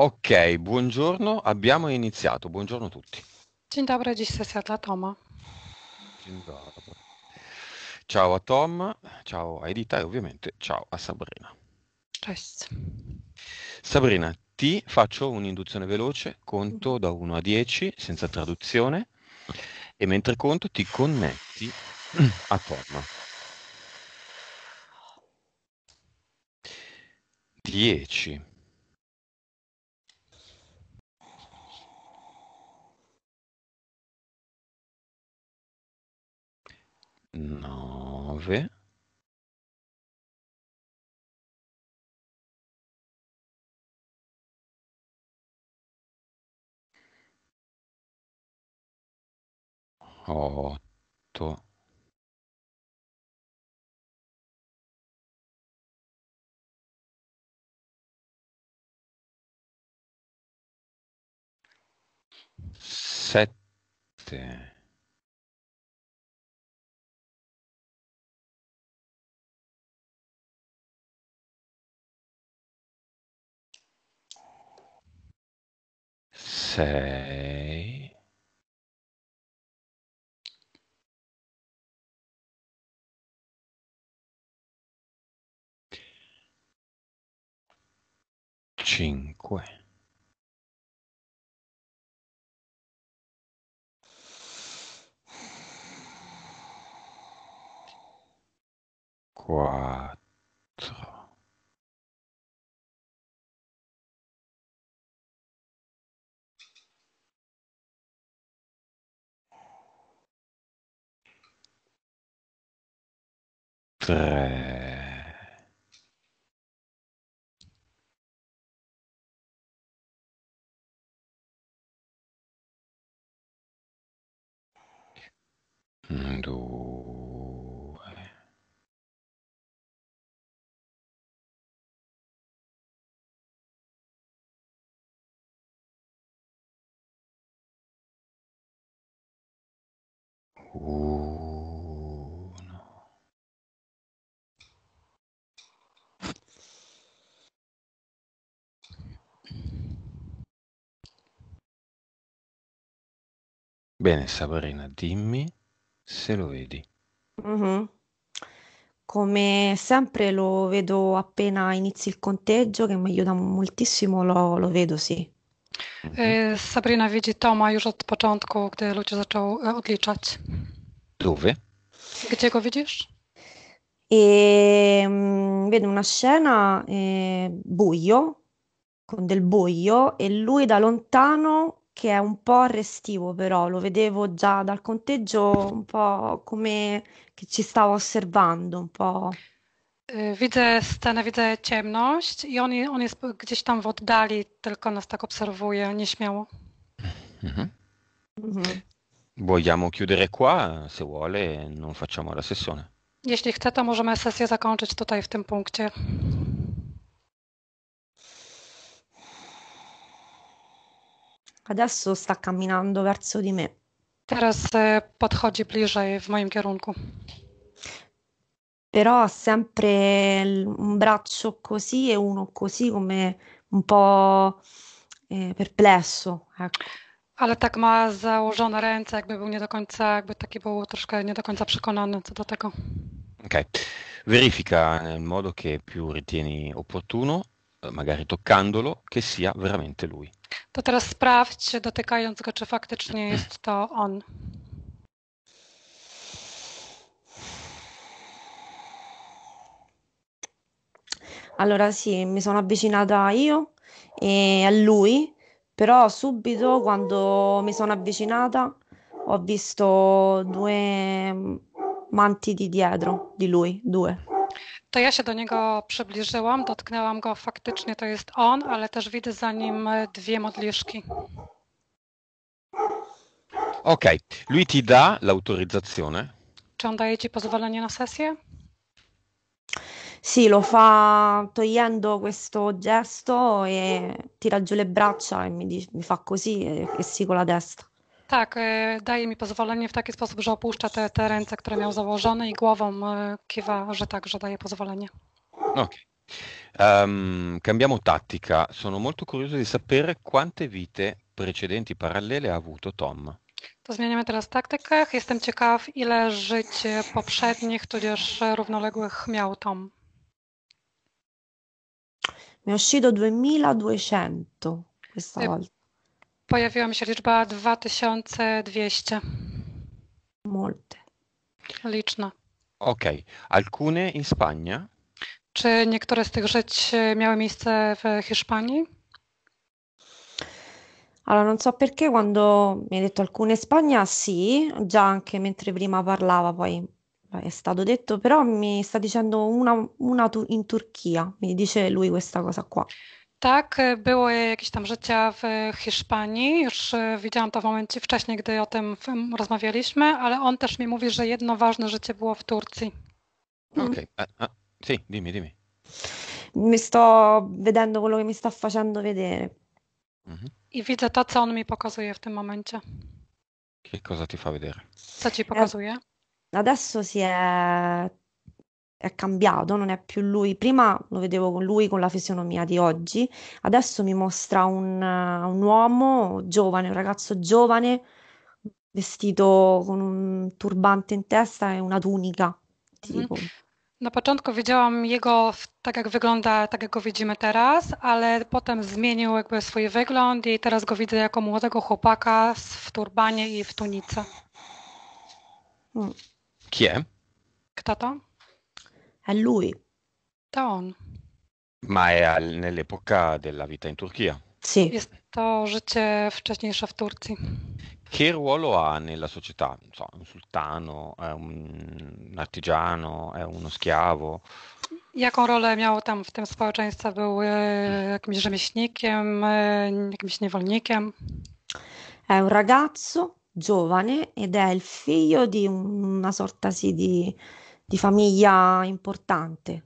Ok, buongiorno, abbiamo iniziato. Buongiorno a tutti. Dzień dobry, dziś sesja Toma. Dzień dobry. Ciao a Tom, ciao a Edita e ovviamente ciao a Sabrina. Cześć. Sabrina, ti faccio un'induzione veloce, conto da 1 a 10 senza traduzione e mentre conto ti connetti a Tom. 10 nove otto sette 6 5 4 frère. Do Bene, Sabrina, dimmi se lo vedi. Mhm. Come sempre lo vedo appena inizi il conteggio, che mi aiuta moltissimo, lo, lo vedo, sì. Mhm. E, eh, Sabrina widzi Toma już od początku, gdy Lucio zaczął e, odliczać. Dove? Gdzie go widzisz? E, mm, vedo una scena eh, buio, con del buio, e lui da lontano che è un po' restivo però, lo vedevo già dal conteggio un po' come che ci stavo osservando un po'. Yy, widzę scenę, widzę ciemność i on, on jest gdzieś tam w oddali, tylko nas tak obserwuje nieśmiało. Mhm. Mhm. Vogliamo chiudere qua, se vuole non facciamo la sessione. Jeśli chce, to możemy sesję zakończyć tutaj w tym punkcie. Adesso sta camminando verso di me. Teraz e, podchodzi bliżej w moim kierunku. Però ha sempre un braccio così e uno così, come un po' eh, perplesso. Ecco. Ale tak ma założone ręce, jakby był nie do końca, jakby taki był troszkę nie do końca przekonany co do tego. Ok, verifica nel modo che più ritieni opportuno Eh, magari toccandolo, che sia veramente lui. To teraz sprawdź, dotykając go, czy faktycznie jest to on. Allora sì, mi sono avvicinata io e a lui, però subito quando mi sono avvicinata ho visto due manti di dietro di lui, due. To ja się do niego przybliżyłam, dotknęłam go, faktycznie to jest on, ale też widzę za nim dwie modliszki. Ok, lui ti da l'autorizzazione? Czy on daje ci pozwolenie na sesję? Sì, lo fa togliendo questo gesto e tira giù le braccia e mi, mi fa così e, e sì con la destra. Tak, e, daje mi pozwolenie w taki sposób, że opuszcza te, te ręce, które miał założone i głową e, kiwa, że tak, że daje pozwolenie. Ok. Um, cambiamo tattica. Sono molto curioso di sapere quante vite precedenti parallele ha avuto Tom. To zmieniamy teraz taktykę. Jestem ciekaw, ile żyć poprzednich, tudzież równoległych miał Tom. Mi è uscito 2200 questa e volta. pojawiła mi się liczba 2200. Molte. Liczna. Ok, alcune in Spagna? Czy niektóre z tych żyć miały miejsce w Hiszpanii? Allora, non so perché quando mi hai detto alcune in Spagna, sì, già anche mentre prima parlava, poi è stato detto, però mi sta dicendo una, una tu in Turchia, mi dice lui questa cosa qua. Tak, e, były jakieś tam życia w Hiszpanii. Już e, widziałam to w momencie wcześniej, gdy o tym rozmawialiśmy, ale on też mi mówi, że jedno ważne życie było w Turcji. Mhm. Ok, a, sì, dimmi, dimmi. Mi sto vedendo quello che mi sta facendo vedere. Mhm. I widzę to, co on mi pokazuje w tym momencie. Che cosa ti fa vedere? Co ci pokazuje? Adesso si è è cambiato, non è più lui. Prima lo vedevo con lui con la fisionomia di oggi, adesso mi mostra un, uh, un uomo giovane, un ragazzo giovane, vestito con un turbante in testa e una tunica. Mhm. Tipo. Na początku widziałam jego tak, jak wygląda, tak jak go widzimy teraz, ale potem zmienił jakby swój wygląd i teraz go widzę jako młodego chłopaka w turbanie i w tunice. Hmm. Kie? Kto to? È lui. Don. Ma è al- nell'epoca della vita in Turchia. Sì. Jest to życie wcześniejsze w Turcji. Che ruolo ha nella società? so, un sultano, è un artigiano, è uno schiavo? Jaką rolę miał tam w tym społeczeństwie? Był e, jakimś rzemieślnikiem, e, jakimś niewolnikiem? È un ragazzo giovane ed è il figlio di una sorta sì, di di famiglia importante.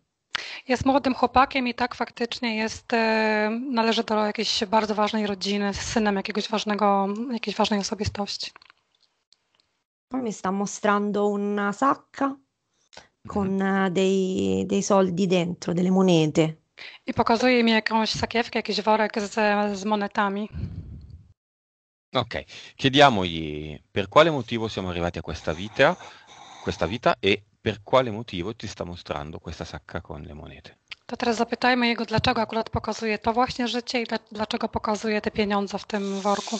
Jest młodym chłopakiem i tak faktycznie jest, należy do jakiejś bardzo ważnej rodziny, z synem jakiegoś ważnego, jakiejś ważnej osobistości. Poi mi sta mostrando una sacca mhm. con dei, dei soldi dentro, delle monete. I pokazuje mi jakąś sakiewkę, jakiś worek z, z monetami. Ok, chiediamogli per quale motivo siamo arrivati a questa vita, questa vita e per quale motivo ti sta mostrando questa sacca con le monete. To teraz zapytajmy jego, dlaczego akurat pokazuje to właśnie życie i dlaczego pokazuje te pieniądze w tym worku.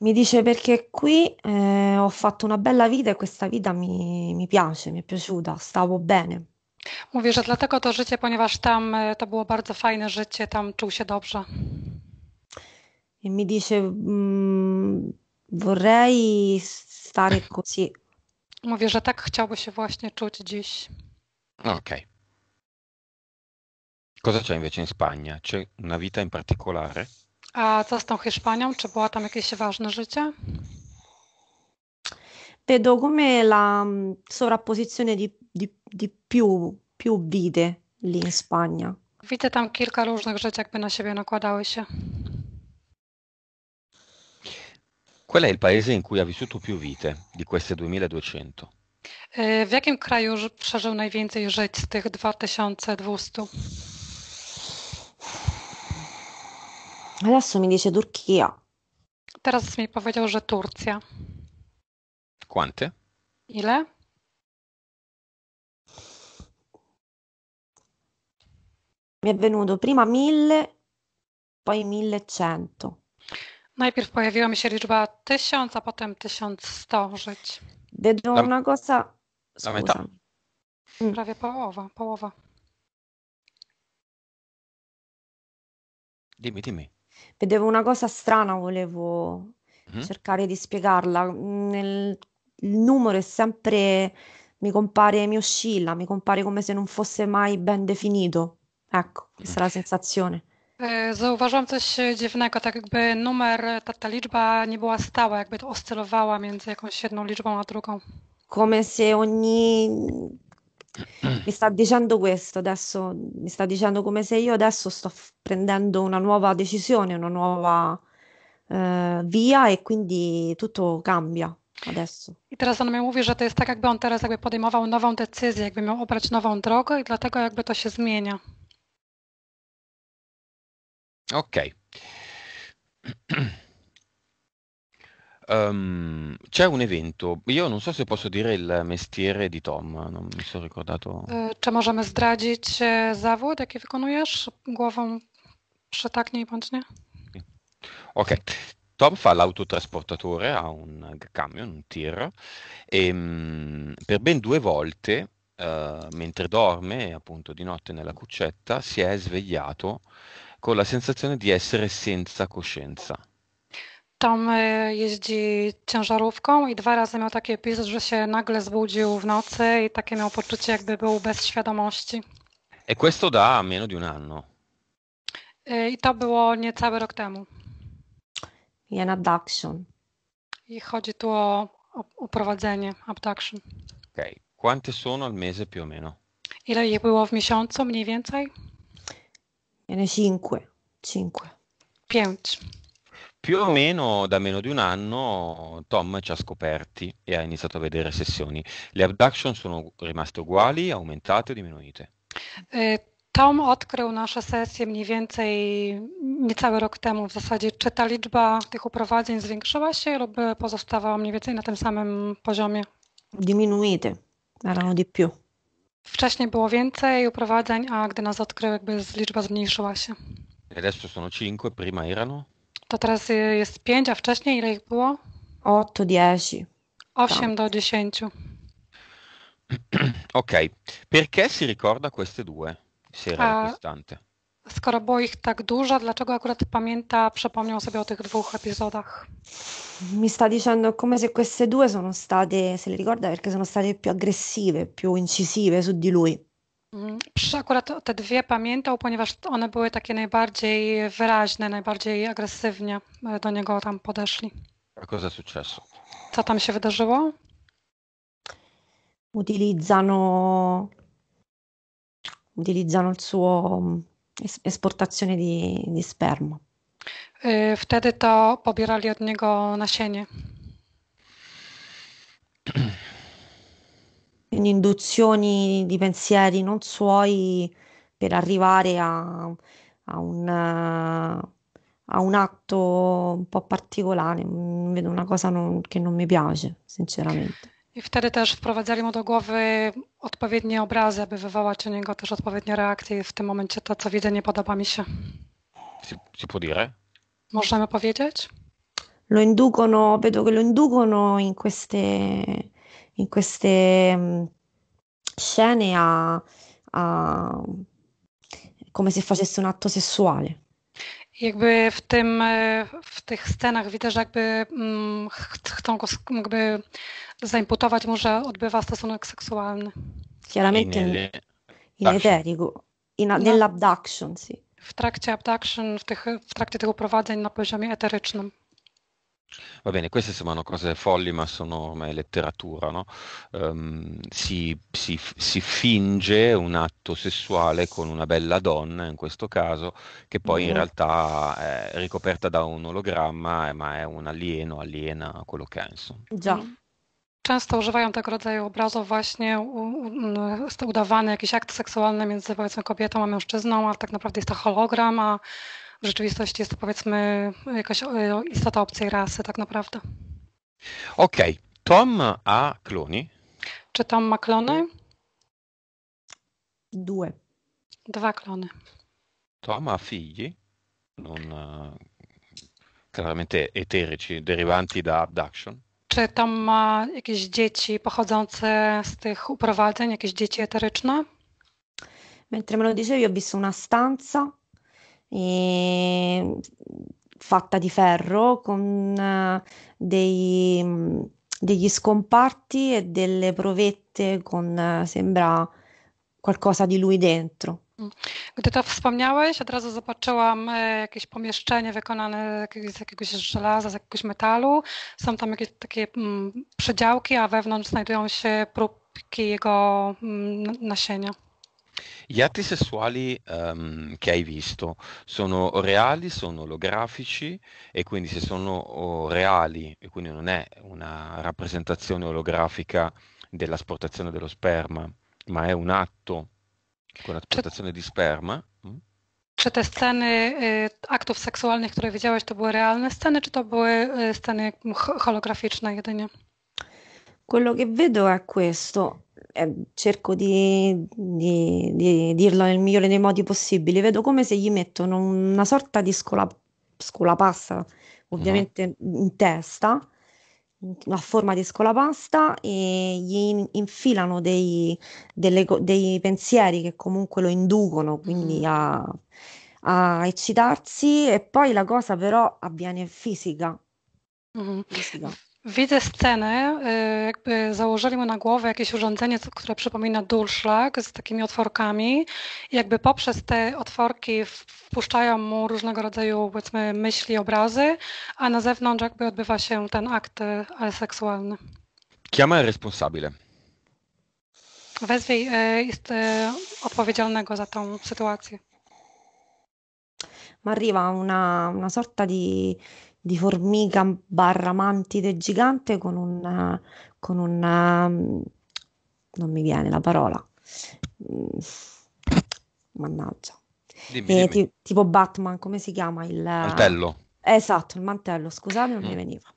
Mi dice perché qui eh, ho fatto una bella vita e questa vita mi, mi piace, mi è piaciuta, stavo bene. Mówi, że dlatego to życie, ponieważ tam e, to było bardzo fajne życie, tam czuł się dobrze. I e mi dice, mm, vorrei stare così Mówię, że tak chciałby się właśnie czuć dziś. No, okej. Okay. Cosa c'è invece in Spagna? C'è una vita in particolare? A co z tą Hiszpanią? Czy było tam jakieś ważne życie? Vedo come la mm, sovrapposizione di, di, di più, più vite lì in Spagna. Widzę tam kilka różnych rzeczy, jakby na siebie nakładały się. Qual è il paese in cui ha vissuto più vite di queste 2200? W jakim kraju przeżył najwięcej żyć z tych 2200? Adesso mi dice Turchia. Teraz mi powiedział, że Turcja. Quante? Ile? Mi è venuto prima 1000, poi 1100. Najpierw pojawiło mi się liczba tysiąc, a potem tysiąc sto żyć. Do Nagosa. Pamiętam. Prawie połowa, połowa. Dimmi, dimmi. Vedevo una cosa strana, volevo mm cercare di spiegarla. Nel, il numero è sempre, mi compare, mi oscilla, mi compare come se non fosse mai ben definito. Ecco, questa mm. è la mm. sensazione. E, zauważyłam coś dziwnego, tak jakby numer, ta, ta liczba nie była stała, jakby to oscylowała między jakąś jedną liczbą a drugą. Come se ogni... Mi sta dicendo questo adesso, mi sta dicendo come se io adesso sto prendendo una nuova decisione, una nuova eh, via e quindi tutto cambia. Adesso. I teraz on mi mówi, że to jest tak, jakby on teraz jakby podejmował nową decyzję, jakby miał obrać nową drogę i dlatego jakby to się zmienia. Ok. Ehm, c'è un evento, io non so se posso dire il mestiere di Tom, non mi sono ricordato. E, Czy możemy zdradzić e, zawód, jaki wykonujesz głową przy tak nie bądź nie? Ok, Tom fa l'autotrasportatore a un camion, un tir, e ehm, per ben due volte, eh, mentre dorme, appunto di notte nella cuccetta, si è svegliato con la sensazione di essere senza coscienza. Tam e, jeździ ciężarówką i dwa razy miał taki epizod, że się nagle zbudził w nocy i takie miał poczucie, jakby był bez świadomości. E questo da meno di un anno. E, I to było niecały rok temu. Jan abduction. I chodzi tu o, o uprowadzenie, abduction. Ok. Quante sono al mese più o meno? Ile ich było w miesiącu mniej więcej? ne 5. 5. Piace. Più o meno da meno di un anno Tom ci ha scoperti e ha iniziato a vedere sessioni. Le abduction sono rimaste uguali, aumentate o diminuite? Tom odkrył nasze sesje mniej więcej niecały rok temu w zasadzie. Czy ta liczba tych uprowadzeń zwiększyła się lub pozostawała mniej więcej na tym samym poziomie? Diminuite, erano di più. Wcześniej było więcej uprowadzeń, a gdy nas odkrył, jakby liczba zmniejszyła się. Adesso sono 5, prima erano? To teraz y, jest 5, a wcześniej ile ich było? 8, 10. osiem do 10. ok, perché si ricorda queste due? Se era a... skoro było ich tak dużo, dlaczego akurat pamięta, przypomniał sobie o tych dwóch epizodach? Mi sta dicendo come se queste due sono state, se le ricorda, perché sono state più aggressive, più incisive su di lui. Mm, akurat te dwie pamiętał, ponieważ one były takie najbardziej wyraźne, najbardziej agresywnie do niego tam podeszli. A cosa è successo? Co tam się wydarzyło? Utilizzano, utilizzano il suo esportazione di, di sperma. Yy, wtedy to pobierali od niego nasienie. Quindi induzioni di pensieri non suoi per arrivare a, a, un, a un, atto un po' particolare. Vedo una cosa non, che non mi piace, sinceramente. I wtedy też wprowadzali mu do głowy odpowiednie obrazy, aby wywołać u niego też odpowiednie reakcje. W tym momencie to, co widzę, nie podoba mi się. Si può dire? Możemy powiedzieć? Lo inducono, vedo che lo inducono in queste, in queste mm, scene a, a come se facesse un atto sessuale. jakby w tym, e, w tych scenach widać, że jakby mm, chcą go jakby zaimputować mu, że odbywa stosunek seksualny. Chiaramente in, in eterico, in, no. nell'abduction, sì. W trakcie abduction, w, tych, w trakcie tych uprowadzeń na poziomie eterycznym. Va bene, queste sembrano cose folli, ma sono ormai letteratura. No? Um, si, si, si, finge un atto sessuale con una bella donna, in questo caso, che poi in mm. realtà è eh, ricoperta da un ologramma, eh, ma è un alieno, aliena quello che è. Insomma. Già, mm. często używają tego rodzaju obrazów właśnie, jest to udawany jakiś akt seksualny między powiedzmy kobietą a mężczyzną, ale tak naprawdę jest to hologram, a w rzeczywistości jest to powiedzmy jakaś istota obcej rasy tak naprawdę. Okej, okay. Tom A. Clooney. Czy Tom ma klony? Due. Dwa klony. Tom ha figli, non, eh, chiaramente eterici, derivanti da abduction. Czy tam ma jakieś dzieci pochodzące z tych uprowadzeń, jakieś dzieci eteryczne? Mentre me lo dicevi, ho visto una stanza e... fatta di ferro con eh, dei, degli scomparti e delle provette con eh, sembra qualcosa di lui dentro. Gdy to wspomniałeś, od razu zobaczyłam e, jakieś pomieszczenie wykonane z jakiegoś żelaza, z jakiegoś metalu. Są tam jakieś takie mm, przedziałki, a wewnątrz znajdują się próbki jego mm, nasienia. Gli atti sessuali um, ehm, che hai visto sono reali, sono olografici e quindi se sono reali, e quindi non è una rappresentazione olografica dell'asportazione dello sperma, ma è un atto Con asportazione di sperma. Mm? Czy te sceny aktów seksualnych, które widziałeś, to były realne sceny, czy to były sceny holograficzne jedynie? Quello che vedo è questo. Cerco di, di, di dirlo nel migliore dei modi possibili. Vedo come se gli mettono una sorta di scolapasta, ovviamente mm. in testa, a forma di scolapasta e gli infilano dei, delle, dei pensieri che comunque lo inducono quindi mm-hmm. a, a, eccitarsi e poi la cosa però avviene fisica. Mm. fisica. Widzę scenę, y, jakby założyli mu na głowę jakieś urządzenie, które przypomina dulszlak z takimi otworkami. I jakby poprzez te otworki wpuszczają mu różnego rodzaju, powiedzmy, myśli, obrazy, a na zewnątrz jakby odbywa się ten akt y, seksualny. Chiama il responsabile. Wezwij y, jest odpowiedzialnego za tą sytuację. Ma arriva una, una sorta di, di formica barra mantide gigante con un, con un um, non mi viene la parola mm. mannaggia dimmi, eh, dimmi. Ti, tipo Batman come si chiama il mantello esatto il mantello scusate non mm. mi veniva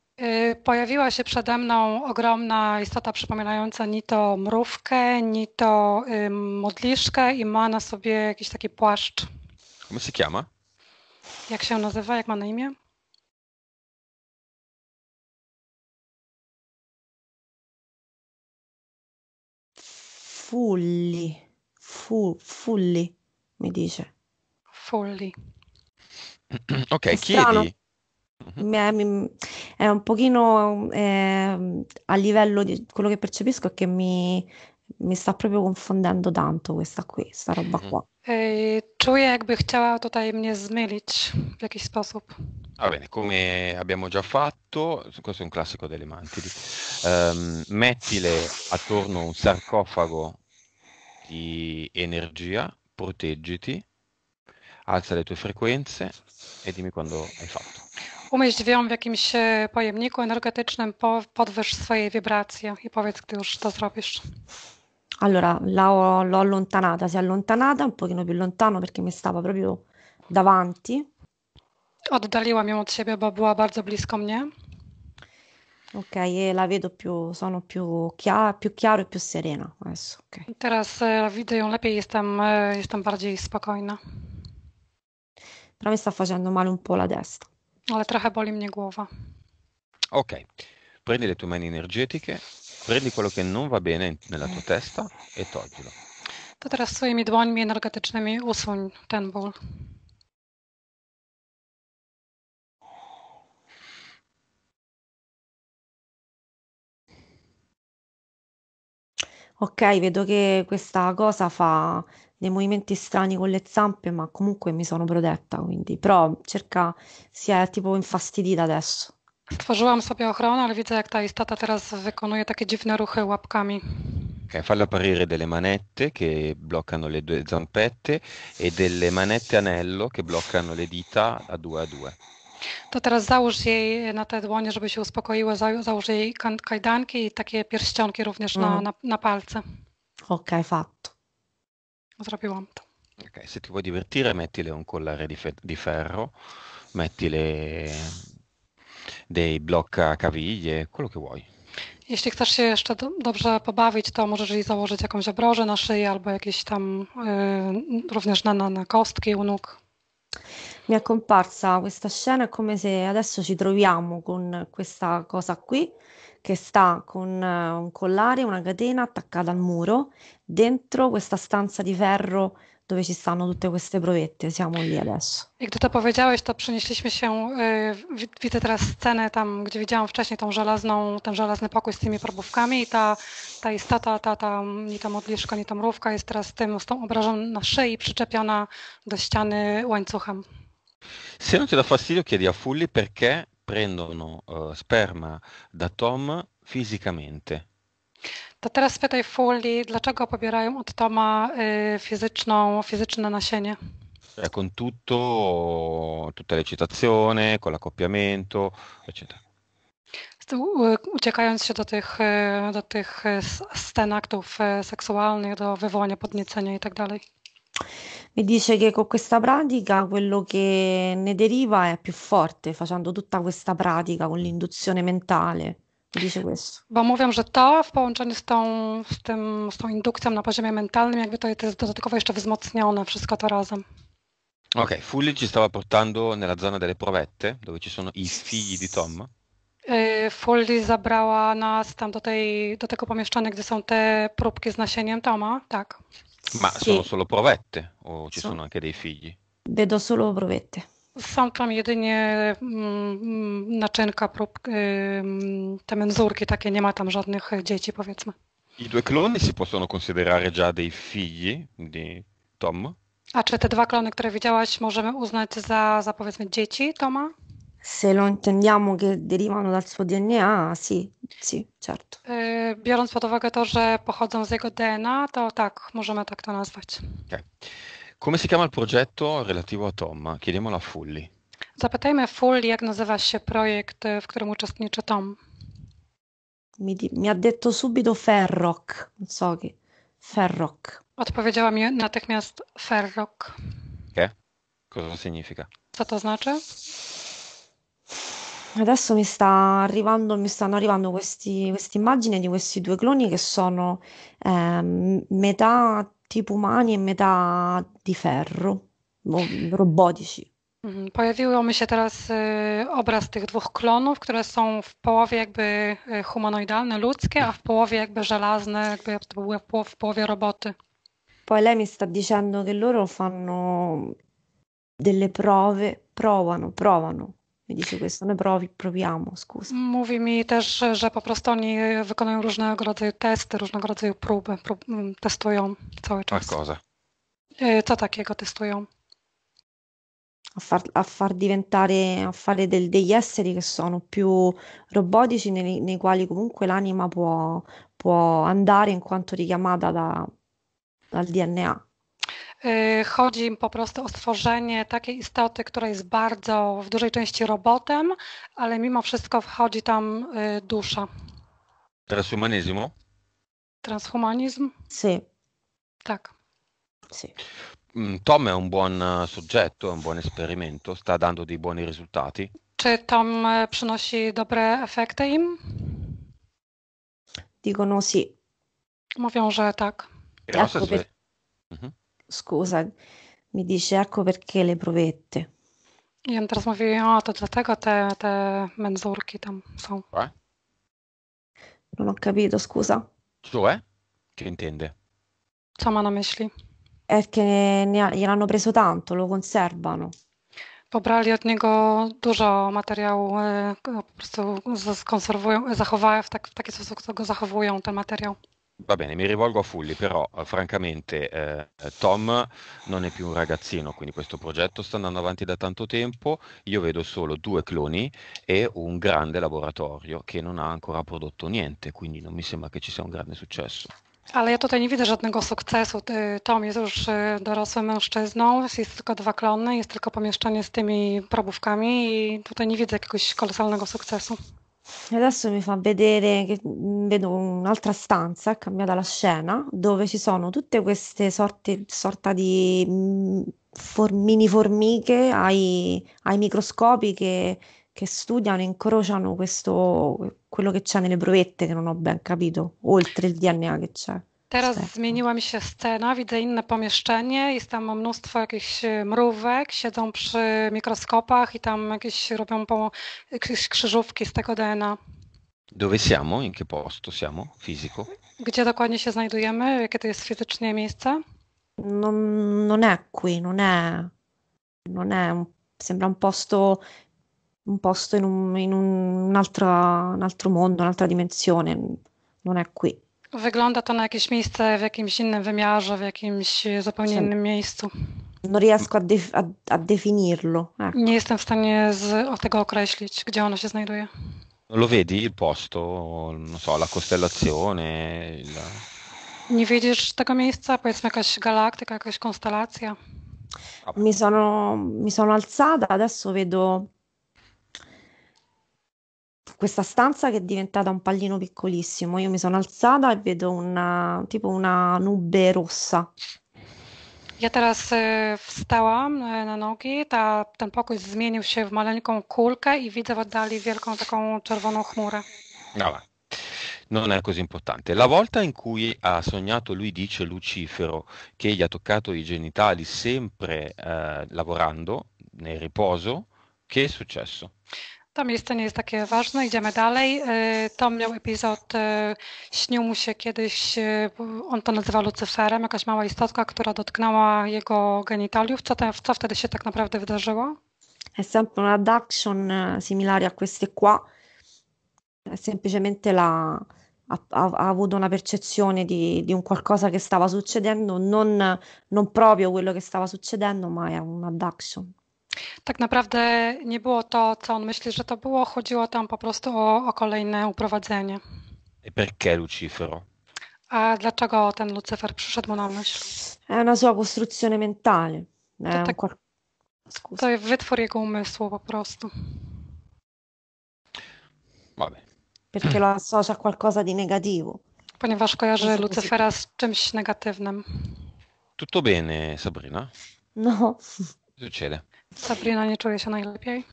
Pojawiła się przede mną ogromna istota przypominająca ni to mrówkę, ni to y, modliszkę i ma na sobie jakiś taki płaszcz. Come si chiama? Jak się nazywa? Jak ma na imię? Fulli, fu, fulli, mi dice. Fulli. ok, È chiedi. strano. Mhm. Mi- mi- È un pochino eh, a livello di quello che percepisco è che mi, mi sta proprio confondendo tanto questa qui, sta roba mhm. qua. Ej, Czuję, jakby chciała tutaj mnie zmylić w jakiś sposób. Va bene, come abbiamo già fatto, questo è un classico delle mantidi, ehm, mettile attorno un sarcofago di energia, proteggiti, alza le tue frequenze e dimmi quando hai fatto. Umieść ją w jakimś pojemniku energetycznym, po, podwyż swoje wibracje i powiedz, gdy już to zrobisz. Allora, l'ho, l'ho allontanata, si è allontanata un pochino più lontano perché mi stava proprio davanti. Oddaliłam ją od siebie, bo była bardzo blisko mnie. Ok, e la vedo più, sono più, chia- più chiaro e più serena adesso, okej. Teraz e, widzę ją lepiej, jestem, e, jestem bardziej spokojna, Però mi sta facendo male un po' la destra. ale trochę boli mnie głowa. Ok, prendi le tue mani energetiche, prendi quello che non va bene nella tua testa e toglilo. To teraz swoimi dłońmi energetycznymi usuń ten ból. Ok, vedo che questa cosa fa dei movimenti strani con le zampe, ma comunque mi sono protetta, quindi però cerca si è tipo infastidita adesso. Tworzyłam sobie ochronę, ale widzę, jak ta istota teraz wykonuje takie dziwne ruchy łapkami. Ok, fallo apparire delle manette che bloccano le due zampette e delle manette anello che bloccano le dita a due a due. To teraz załóż jej na te dłonie, żeby się uspokoiła, załóż jej kajdanki i takie pierścionki również mm. na, na, na, palce. Ok, fatto. Zrobiłam to. Ok, se ti vuoi divertire mettile un collare di, fe- di ferro, mettile dei blocca caviglie, quello che vuoi. Jeśli chcesz się jeszcze do, dobrze pobawić, to możesz jej założyć jakąś obrożę na szyję albo jakieś tam y, również na, na, na kostki u nóg. Mi è comparsa questa scena, è come se adesso ci troviamo con questa cosa qui che sta con eh, un collare, una catena attaccata al muro, dentro questa stanza di ferro dove ci stanno tutte queste provette, siamo lì adesso. I gdy to powiedziałeś, to przenieśliśmy się, yy, widzę teraz scenę tam, gdzie widziałam wcześniej tą żelazną, ten żelazny pokój z tymi probówkami i ta, ta istota, ta, ta, nie ta modliszka, nie ta mrówka jest teraz z tym, z tą obrażą na szyi przyczepiona do ściany łańcuchem. Se non ti dà fastidio chiedi a Fulli perché prendono uh, sperma da Tom fisicamente To teraz spytaj Fuli, dlaczego pobierają od Toma y, fizyczną, fizyczne nasienie? Cioè, con tutto, tutta l'eccitazione, con l'accoppiamento, eccetera. Uciekając się do tych, do tych scen aktów seksualnych, do wywołania podniecenia i Mi dice che con questa pratica quello che ne deriva è più forte, facendo tutta questa pratica con l'induzione mentale. Bo mówią, że to w połączeniu z tą, z, tym, z tą indukcją na poziomie mentalnym, jakby to jest dodatkowo jeszcze wzmocnione wszystko to razem. Ok, Fully ci stava portando nella zona delle provette, dove ci sono i figli di Tom. Y, Fully zabrała nas tam do, tej, do tego pomieszczenia, gdzie są te próbki z nasieniem Toma, tak. Ma sono solo provette o ci sono anche dei figli? Vedo solo provette. Są tam jedynie mm, naczynka, prób, y, mm, te menzurki takie, nie ma tam żadnych dzieci powiedzmy. I dwa klony si possono considerare già dei figli di Tom? A czy te dwa klony, które widziałaś, możemy uznać za, za powiedzmy dzieci Toma? Se lo intendiamo che derivano dal suo DNA, sì, sì, certo. Y, biorąc pod uwagę to, że pochodzą z jego DNA, to tak, możemy tak to nazwać. Okay. Tak. Come si chiama il progetto relativo a Tom? Chiediamolo a Fully. Zapytajmy Fully, jak nazywa się projekt, w którym uczestniczy Tom. Mi, di- mi ha detto subito Ferrock, non so che. Ferrock. Odpowiedziała mi natychmiast Ferrock. Che? Cosa significa? Co to znaczy? Adesso mi, sta arrivando, mi stanno arrivando queste immagini di questi due cloni che sono eh, metà tipo umani e metà di ferro, boh, robotici. Mhm, pojawiło mi się teraz obraz tych dwóch klonów, które są w połowie jakby humanoidalne, ludzkie, a w połowie jakby żelazne, jakby były w połowie roboty. Poi lei mi sta dicendo che loro fanno delle prove, provano, provano mi dice questo, no provi, proviamo, scusa. Mówi mi też, że po prostu oni wykonują różnego rodzaju testy, różnego rodzaju próby, prób, mm, testują cały czas. Qualcosa. Co takiego testują? A far, a far, diventare, a fare del, degli esseri che sono più robotici, nei, nei quali comunque l'anima può, può, andare in quanto richiamata da, dal DNA. Y, chodzi im po prostu o stworzenie takiej istoty, która jest bardzo w dużej części robotem, ale mimo wszystko wchodzi tam y, dusza. Transhumanizm? Transhumanizm? Sì. Tak. Sì. Mm, Tom è un buon eh, soggetto, è un buon esperimento, sta dando dei buoni risultati. Czy Tom e, przynosi dobre efekty im? Dicono sì. Mówią, że tak. E la, scusa, mi dice ecco perché le provette. I on teraz mówi, o, to dlatego te, te menzurki tam są. Cioè? Non ho capito, scusa. Cioè? Che intende? Co ma na myśli? È che gliel'hanno preso tanto, lo conservano. Pobrali od niego dużo materiału, po prostu skonserwują, zachowają, w, tak, w taki sposób go zachowują ten materiał. Va bene, mi rivolgo a Fulli, però eh, francamente eh, Tom non è più un ragazzino, quindi questo progetto sta andando avanti da tanto tempo, io vedo solo due cloni e un grande laboratorio che non ha ancora prodotto niente, quindi non mi sembra che ci sia un grande successo. Ale ja tutaj nie widzę żadnego sukcesu. Tom jest już dorosłym mężczyzną, jest tylko dwa klony, jest tylko pomieszczenie z tymi probówkami i tutaj nie widzę jakiegoś kolosalnego sukcesu. Adesso mi fa vedere che mm, vedo un'altra stanza, è cambiata la scena, dove ci sono tutte queste sorti, sorta di, mm, for mini formiche ai ai microscopi che che studiano, incrociano questo quello che c'è nelle provette, che non ho ben capito, oltre il DNA che c'è. Teraz Stefan. zmieniła mi się scena, widzę inne pomieszczenie, jest tam mnóstwo jakichś e, mrówek, siedzą przy mikroskopach i tam jakieś robią po, jakieś krzyżówki z tego DNA. Dove siamo? In che posto siamo? Fisico? Gdzie dokładnie się znajdujemy? Jakie to jest fizycznie miejsce? No, non è qui, non è, non è un, sembra un posto, un posto in, un, in un, altro, un altro mondo, un'altra dimensione, non è qui. Wygląda to na jakieś miejsce w jakimś innym wymiarze, w jakimś zupełnie innym miejscu. No riesco a, a, definirlo. Nie jestem w stanie z, tego określić, gdzie ono się znajduje. Lo vedi il posto, non so, la costellazione. Il... Nie widzisz tego miejsca? Powiedzmy jakaś galaktyka, jakaś konstelacja. Mi sono, mi sono alzata, adesso vedo questa stanza che è diventata un pallino piccolissimo. Io mi sono alzata e vedo una, tipo una nube rossa. Ja teraz wstałam na nogi, ta, ten pokój zmienił się w maleńką kulkę i widzę w oddali wielką taką czerwoną chmurę. Vabbè, non è così importante. La volta in cui ha sognato, lui dice Lucifero, che gli ha toccato i genitali sempre eh, lavorando, nel riposo, che è successo? To miejsce nie jest takie ważne, idziemy dalej. Y, Tom miał epizod, y, śnił mu się kiedyś, y, on to nazywa Lucyferem, jakaś mała istotka, która dotknęła jego genitaliów. Co, te, co wtedy się tak naprawdę wydarzyło? È sempre una action e, similare a queste qua, semplicemente la, ha, ha, avuto una percezione di, di, un qualcosa che stava succedendo, non, non proprio quello che stava succedendo, ma è un adduction. Tak naprawdę nie było to, co on myśli, że to było, chodziło tam po prostu o, o kolejne uprowadzenie. E perché Lucifero? A dlaczego ten Lucyfer przyszedł mu na myśl? È una sua costruzione mentale. È to, tak, un... to jest wytwór jego umysłu po prostu. Vabbè. Perché lo associa a qualcosa di negativo. Ponieważ kojarzy Lucyfera z czymś negatywnym. Tutto bene, Sabrina? No. Che succede? Sabrina, nie czuję się najlepiej.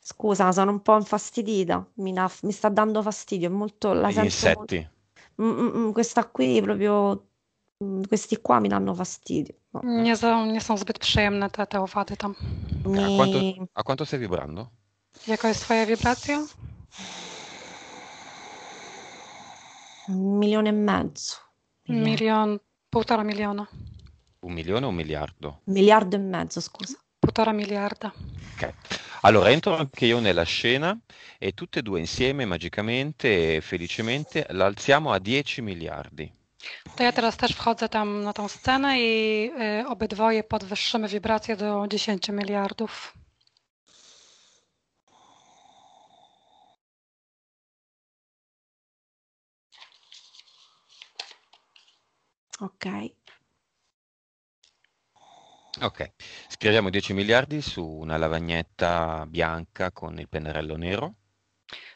Scusa, sono un po' infastidita, mi, da, mi sta dando fastidio, è molto la Gli insetti. Molto... Mm, mm, mm, questa qui proprio, questi qua mi danno fastidio. No. Nie, za, nie są zbyt przyjemne te, te owady tam. Eh, mi... A, quanto, a quanto stai vibrando? Jaka jest twoja wibracja? Un milione e mezzo. Milion, półtora miliona. Un milione o un miliardo? Miliardo e mezzo, scusa. Catora miliarda. Okay. Allora entro anche io nella scena e tutte e due insieme magicamente e felicemente l'alziamo a 10 miliardi. To ja teraz też wchodzę tam na tą scenę i y, obydwoje podwyższymy wibrację do 10 miliardów. Ok, Ok, scriviamo 10 miliardi su una lavagnetta bianca con il pennarello nero.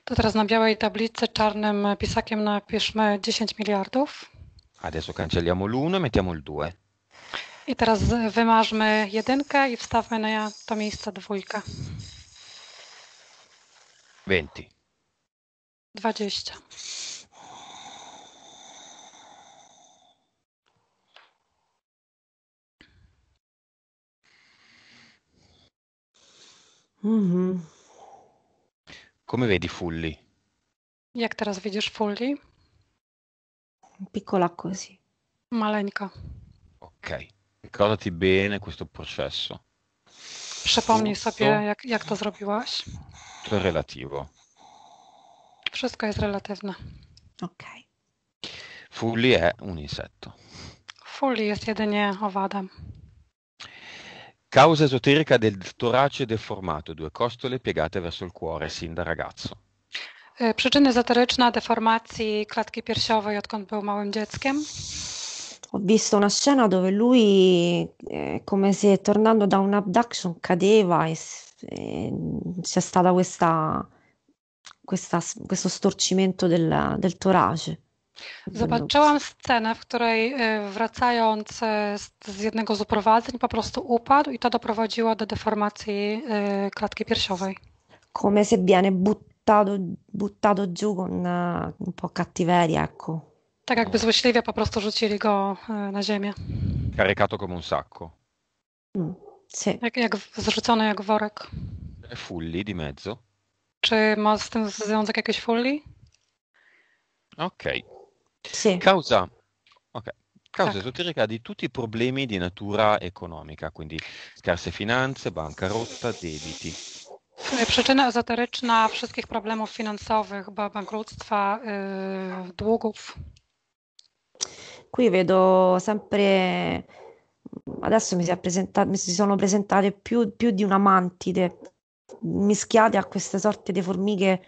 To teraz na białej tablicy czarnym pisakiem napiszmy 10 miliardów. Adesso cancelliamo l'1 e mettiamo il 2. I teraz wymarzmy jedynkę i wstawmy na to miejsce dwójkę. 20. 20. Mhm. Come vedi Fully? Jak teraz widzisz Fully? Piccola così. Maleńka. Ok, ricordati bene questo processo. Przypomnij sobie, jak, jak to zrobiłaś. To relativo. Wszystko jest relatywne. Ok. Fully è un insetto. Fully jest jedynie owadem. Causa esoterica del torace deformato, due costole piegate verso il cuore sin da ragazzo. Przyczyny ezoteryczna deformacji klatki piersiowej, odkąd był małym dzieckiem. Ho visto una scena dove lui, eh, come se tornando da un abduction, cadeva e, e eh, c'è stato questo storcimento del, del torace. Zobaczyłam scenę, w której y, wracając y, z jednego z uprowadzeń po prostu upadł i to doprowadziło do deformacji y, klatki piersiowej. Come se viene buttato, buttato giù con un po' cattiveria, ecco. Tak jakby złośliwie po prostu rzucili go na ziemię. Caricato come un sacco. Mm, sì. jak, jak zrzucony jak worek. Fulli di mezzo. Czy ma z tym związek jakieś fulli? Okej. Okay. Sì. Causa, okay, causa ah. esoterica di tutti i problemi di natura economica, quindi scarse finanze, bancarotta, debiti. Przyczyna ezoteryczna wszystkich problemów finansowych, bankructwa, yy, długów. Qui vedo sempre, adesso mi, mi si, sono presentate più, più di una mantide mischiate a queste sorte di formiche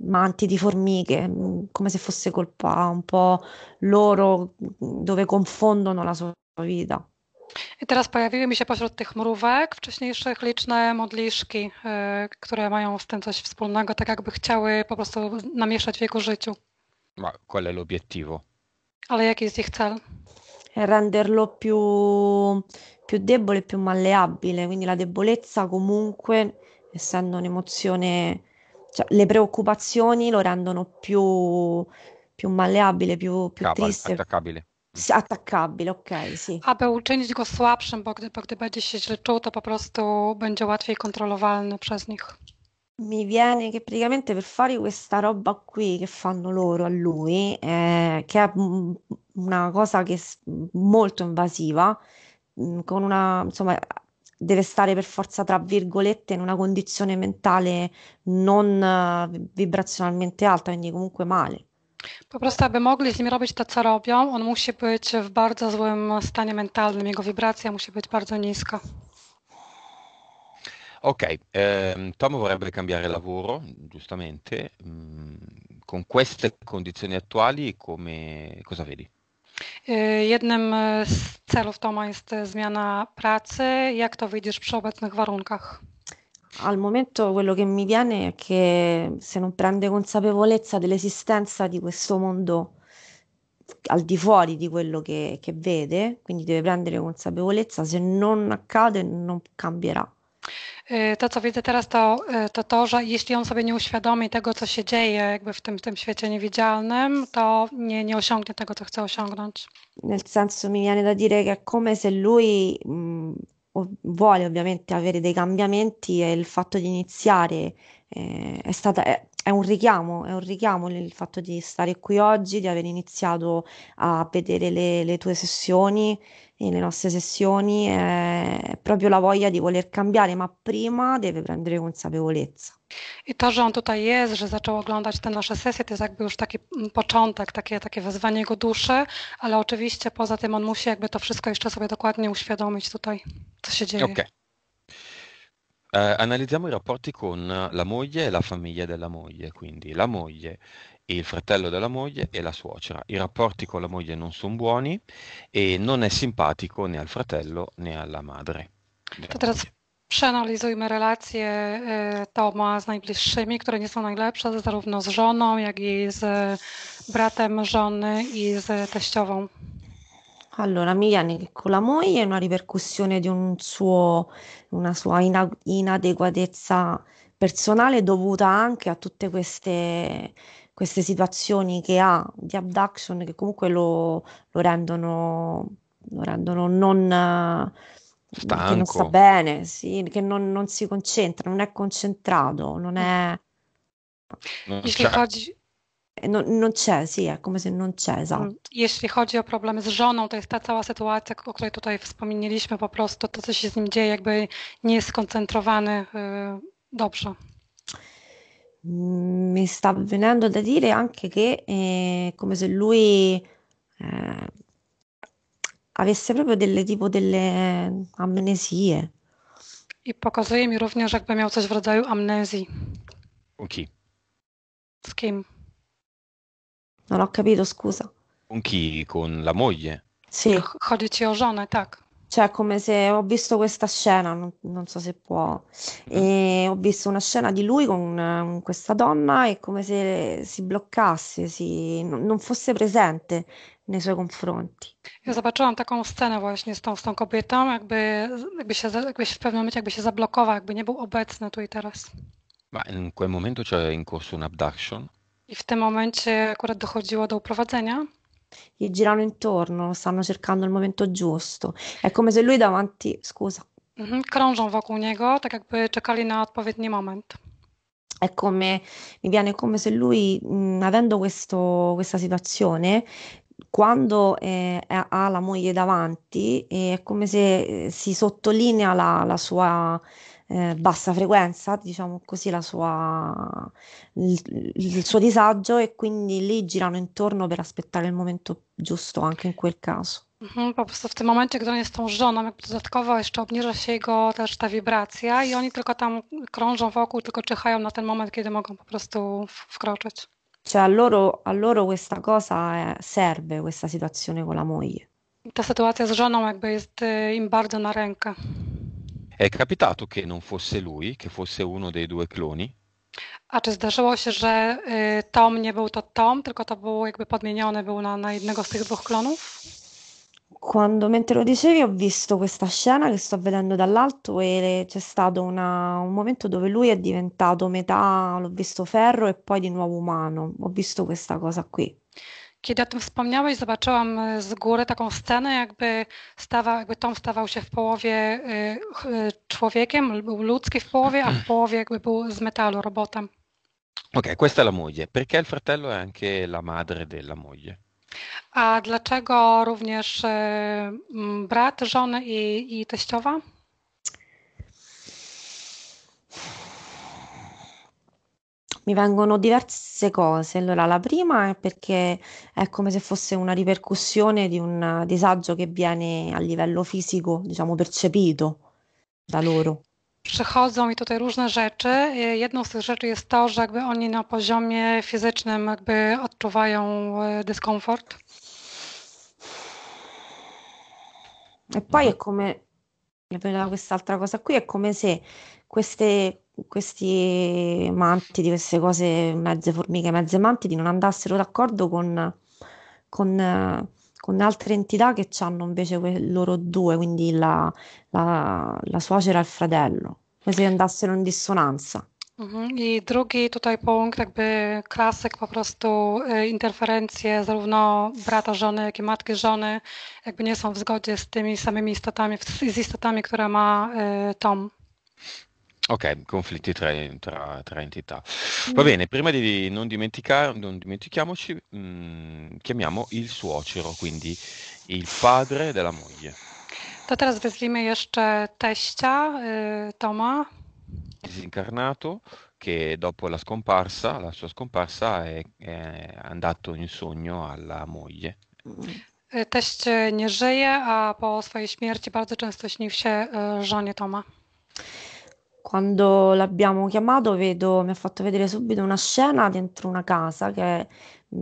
manti di formiche, mm, come se fosse colpa un po' loro, mm, dove confondono la sua vita. I teraz pojawiły mi się pośród tych mrówek wcześniejszych liczne modliszki, y, które mają z tym coś wspólnego, tak jakby chciały po prostu namieszać w jego życiu. Ma qual è l'obiettivo? Ale jaki jest ich cel? Renderlo più, più debole, più malleabile, quindi la debolezza comunque, essendo un'emozione cioè, le preoccupazioni lo rendono più, più malleabile, più, più Kabal, triste. Attaccabile. Atakabile, okej. Okay, Aby uczynić go słabszym, bo gdy, bo gdy będzie się źle czuł, to po prostu będzie łatwiej kontrolowalny przez nich. Mi viene che praticamente per fare questa roba qui che fanno loro a lui, eh, che è mm, una cosa che è molto invasiva, mm, con una, insomma, deve stare per forza, tra virgolette, in una condizione mentale non eh, vibrazionalmente alta, quindi comunque male. Po prostu, aby mogli z nim robić to, co robią, on musi być w bardzo złym stanie mentalnym. Jego wibracja musi być bardzo niska. Ok, eh, Tom vorrebbe cambiare lavoro, giustamente. Mm, con queste condizioni attuali, come, cosa vedi? Jednym z celów Toma jest zmiana pracy. Jak to wyjdziesz przy obecnych warunkach? Al momento quello che mi viene è che se non prende consapevolezza dell'esistenza di questo mondo al di fuori di quello che, che vede, quindi deve prendere consapevolezza, se non accade non cambierà. Y, to, co widzę teraz, to, y, to to, że jeśli on sobie nie uświadomi tego, co się dzieje jakby w tym, w tym świecie niewidzialnym, to nie, nie osiągnie tego, co chce osiągnąć. Nel senso mi viene da dire che è come se lui mh, mm, vuole ovviamente avere dei cambiamenti e il fatto di iniziare eh, è stata, è un richiamo, è un richiamo il fatto di stare qui oggi, di aver iniziato a vedere le, le tue sessioni, eh, le nostre sessioni, è proprio la voglia di voler cambiare, ma prima deve prendere consapevolezza. I to, że on tutaj jest, że zaczął oglądać te nasze sesje, to jest jakby już taki początek, takie, takie wezwanie jego duszy, ale oczywiście poza tym on musi jakby to wszystko jeszcze sobie dokładnie uświadomić tutaj, co się dzieje. Okay. Eh, analizziamo i rapporti con la moglie e la famiglia della moglie, quindi la moglie, il fratello della moglie e la suocera. I rapporti con la moglie non sono buoni e non è simpatico né al fratello né alla madre. To teraz przeanalizujmy relacje e, Toma z najbliższymi, które nie są najlepsze, zarówno z żoną, jak i z bratem żony i z teściową. Allora, Migliani che con la moglie è una ripercussione di un suo, una sua ina- inadeguatezza personale dovuta anche a tutte queste, queste situazioni che ha di abduction che comunque lo, lo rendono, lo rendono non, Stanco. non sta bene, sì, che non, non, si concentra, non è concentrato, non mm. è... Non oggi no, non c'è, sì, è come se non c'è, mm, esatto. Jeśli chodzi o problem z żoną, to jest ta cała sytuacja, o której tutaj wspomnieliśmy, po prostu to, co się z nim dzieje, jakby nie jest skoncentrowany yy, dobrze. Mm, mi sta venendo da dire anche che è eh, come se lui eh, avesse proprio delle tipo delle amnesie. I pokazuje mi również, jakby miał coś w rodzaju amnezji. U okay. kim? Z kim? Non ho capito, scusa. Con chi? Con la moglie? Sì. Ch- Chodzi o żonę, tak. Cioè, come se ho visto questa scena, non, non so se può. Mm. E ho visto una scena di lui con, con questa donna e come se si bloccasse, si, non, fosse presente nei suoi confronti. Io zobaczyłam taką scenę właśnie z tą, z tą kobietą, jakby, jakby, się, jakby się w pewnym momencie jakby się zablokował, jakby nie był obecny tu i teraz. Ma in quel momento c'è in corso un abduction? I w tym momencie akurat dochodziło do uprowadzenia? Gli girano intorno, stanno cercando il momento giusto. È come se lui davanti, scusa, Mhm, Krążą wokół niego, tak jakby czekali na odpowiedni moment. È come, mi viene come se lui, mh, avendo questo, questa situazione, quando eh, ha la moglie davanti, eh, è come se eh, si sottolinea la, la sua eh, bassa frequenza, diciamo così, sua, il, il, suo disagio e quindi lì girano intorno per aspettare il momento giusto anche in quel caso. Mhm, po prostu w tym momencie, gdy on jest tą żoną, jakby dodatkowo jeszcze obniża się jego też ta wibracja i oni tylko tam krążą wokół, tylko czyhają na ten moment, kiedy mogą po prostu wkroczyć. Cioè a loro, a loro questa cosa eh, serve, questa situazione con la moglie. ta sytuacja z żoną jakby jest im bardzo na rękę. È capitato che non fosse lui, che fosse uno dei due cloni? A czy zdarzyło się, że Tom nie był to Tom, tylko to był jakby podmieniony był na, na jednego z tych dwóch clonów? Quando, mentre lo dicevi, ho visto questa scena che sto vedendo dall'alto e c'è stato una, un momento dove lui è diventato metà, l'ho visto ferro e poi di nuovo umano. Ho visto questa cosa qui. Kiedy o tym wspomniałeś, zobaczyłam e, z góry taką scenę, jakby, stawa, jakby Tom stawał się w połowie e, e, człowiekiem, był ludzki w połowie, a w połowie jakby był z metalu robotem. Ok, questa è la moglie. Perché il fratello è anche la madre della moglie? A dlaczego również brat żony i, i teściowa? mi vengono diverse cose. Allora, la prima è perché è come se fosse una ripercussione di un disagio che viene a livello fisico, diciamo, percepito da loro. Przychodzą i tutaj różne rzeczy. Jedną z tych rzeczy jest to, że jakby oni na poziomie fizycznym jakby odczuwają dyskomfort. E poi è mhm. come, quest'altra cosa qui, è come se queste questi mantidi, queste cose mezze formiche, mezze mantidi non andassero d'accordo con, con, con altre entità che hanno invece que- loro due, quindi la, la, la suocera e il fratello, come se andassero in dissonanza. Mm-hmm. I drugi tutaj punkt, jakby klasyk po prostu eh, interferencje zarówno brata żony, jak i matki żony, jakby nie są w zgodzie z tymi samymi istotami, z istotami, które ma Tom. Ok, conflitti tra, tra, tra entità. Va mm. bene, prima di non, dimenticare, non dimentichiamoci, mh, mm, chiamiamo il suocero, quindi il padre della moglie. To teraz wezwijmy jeszcze teścia y, Toma. Disincarnato, che dopo la scomparsa, la sua scomparsa, è, è andato in sogno alla moglie. Teść nie żyje, a po swojej śmierci bardzo często śnił się żonie Toma. quando l'abbiamo chiamato vedo, mi ha fatto vedere subito una scena dentro una casa che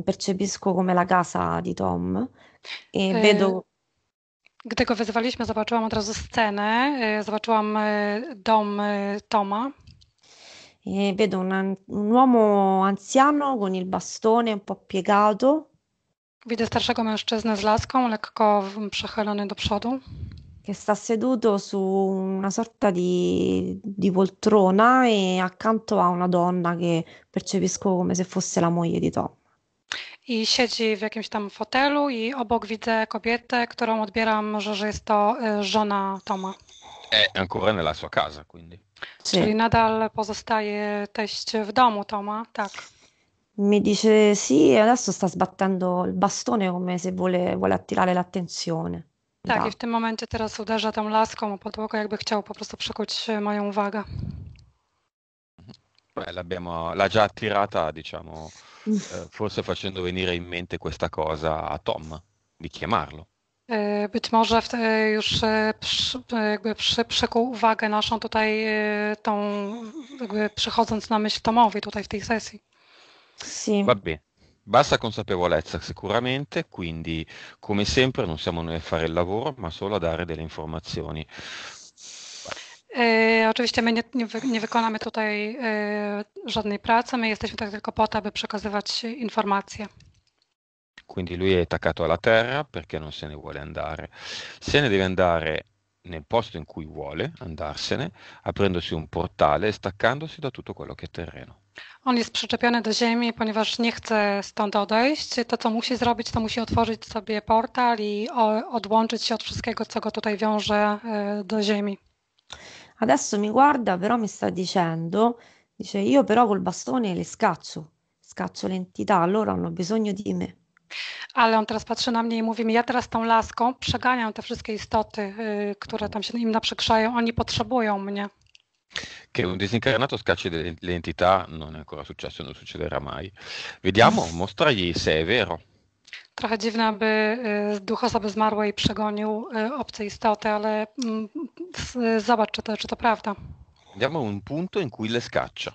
percepisco come la casa di Tom i e y- e vedo Gdy go wezwaliśmy, zobaczyłam od razu scenę, e, zobaczyłam dom Toma. E vedo un, un uomo anziano con il bastone un po' piegato. Widzę starszego mężczyznę z laską, lekko przechylony do przodu. che sta seduto su una sorta di, di poltrona e accanto a una donna che percepisco come se fosse la moglie di Tom. I siedzi w jakimś tam fotelu i obok widzę kobietę, którą odbieram, że jest to żona Toma. È ancora nella sua casa, quindi. Sì. Czyli nadal pozostaje teść w domu Toma, tak. Mi dice sì, adesso sta sbattendo il bastone come se vuole, vuole attirare l'attenzione. Tak, da. i w tym momencie teraz uderza tam laską o podłogę, jakby chciał po prostu przekuć moją uwagę. l'abbiamo, l'ha già attirata, diciamo, eh, forse facendo venire in mente questa cosa a Tom, di chiamarlo. Być może już przy, jakby przy, przykuł uwagę naszą tutaj, tą, jakby przychodząc na myśl Tomowi tutaj w tej sesji. Sì. Va bene. Basta consapevolezza sicuramente, quindi come sempre non siamo noi a fare il lavoro, ma solo a dare delle informazioni. E, oczywiście my nie, nie, wykonamy tutaj y, żadnej pracy, my jesteśmy tutaj tylko po to, aby przekazywać informacje. Quindi lui è attaccato alla terra perché non se ne vuole andare. Se ne deve andare nel posto in cui vuole andarsene, aprendosi un portale e staccandosi da tutto quello che è terreno. On jest przyczepiony do ziemi, ponieważ nie chce stąd odejść. To, co musi zrobić, to musi otworzyć sobie portal i odłączyć się od wszystkiego, co go tutaj wiąże do ziemi. Adesso mi guarda, però mi sta dicendo, dice io però col bastone le scaccio, scaccio l'entità, loro hanno bisogno di me. Ale on teraz patrzy na mnie i mówi mi, ja teraz tą laską przeganiam te wszystkie istoty, y, które tam się im naprzykrzają, oni potrzebują mnie. Che un disincarnato scacci le identità non è ancora successo, non succederà mai. Vediamo, mm. mostragli se è vero. Trochę dziwne, aby y, duch osoby zmarłej przegonił y, obce istoty, ale mm, zobacz, czy to, czy to prawda. Widzimy un punto in cui le scaccia.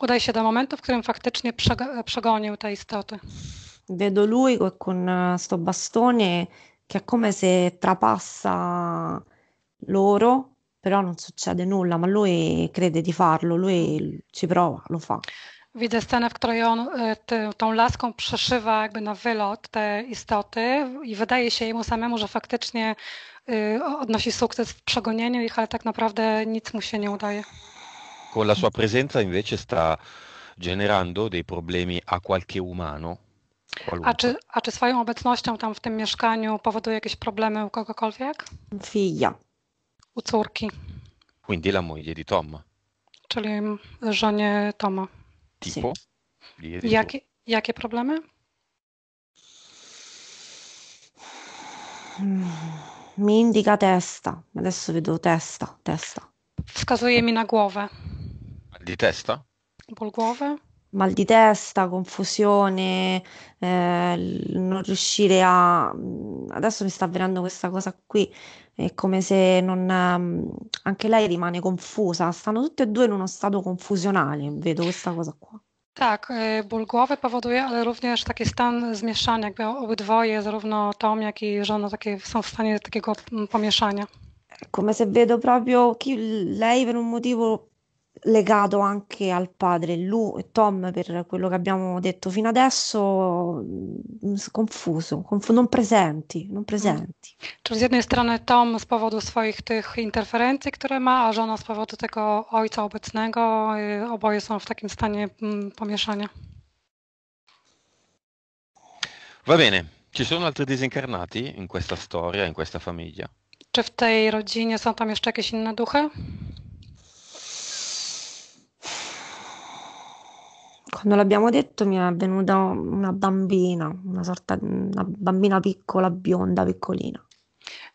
Udaj się do momentu, w którym faktycznie przegonił te istoty. vedo lui con eh, sto bastone che è come se trapassa loro, però non succede nulla, ma lui crede di farlo, lui ci prova, lo fa. Widzę scenę, w której on t- tą laską przeszywa jakby na wylot te istoty i wydaje się jemu samemu, że faktycznie y, odnosi sukces w przegonieniu ich, ale tak naprawdę nic mu się nie udaje. Con la sua presenza invece sta generando dei problemi a qualche umano A czy, tak. a czy swoją obecnością tam w tym mieszkaniu powoduje jakieś problemy u kogokolwiek? Figlia. U córki. Quindi la moglie di Tom. Czyli żonie Toma. Tipo? Jakie, jakie problemy? Mm, mi indica testa. Adesso vedo testa, testa. Wskazuje mi na głowę. Di testa? Ból głowy? mal di testa, confusione, eh, non riuscire a... Mhmm, adesso mi sta avvenendo questa cosa qui, è come se non... Mhmm, anche lei rimane confusa, stanno tutte e due in uno stato confusionale, vedo questa cosa qua. Tak, ból głowy powoduje, ale również taki stan zmieszania, jakby obydwoje, zarówno Tom, jak i żona takie, są w stanie takiego pomieszania. Come se vedo proprio chi, lei per un motivo legato anche al padre. Lu e Tom, per quello che abbiamo detto fino adesso, mm, confuso, conf- non presenti, non mm. presenti. Czyli cioè, z jednej strony Tom z powodu swoich tych interferencji, które ma, a żona z powodu tego ojca obecnego, e, oboje są w takim stanie mm, pomieszania. Va bene, ci sono altri disincarnati in questa storia, in questa famiglia? Czy w tej rodzinie są tam jeszcze jakieś inne duchy? Quando l'abbiamo detto mi è venuta una bambina, una sorta una bambina piccola, bionda, piccolina.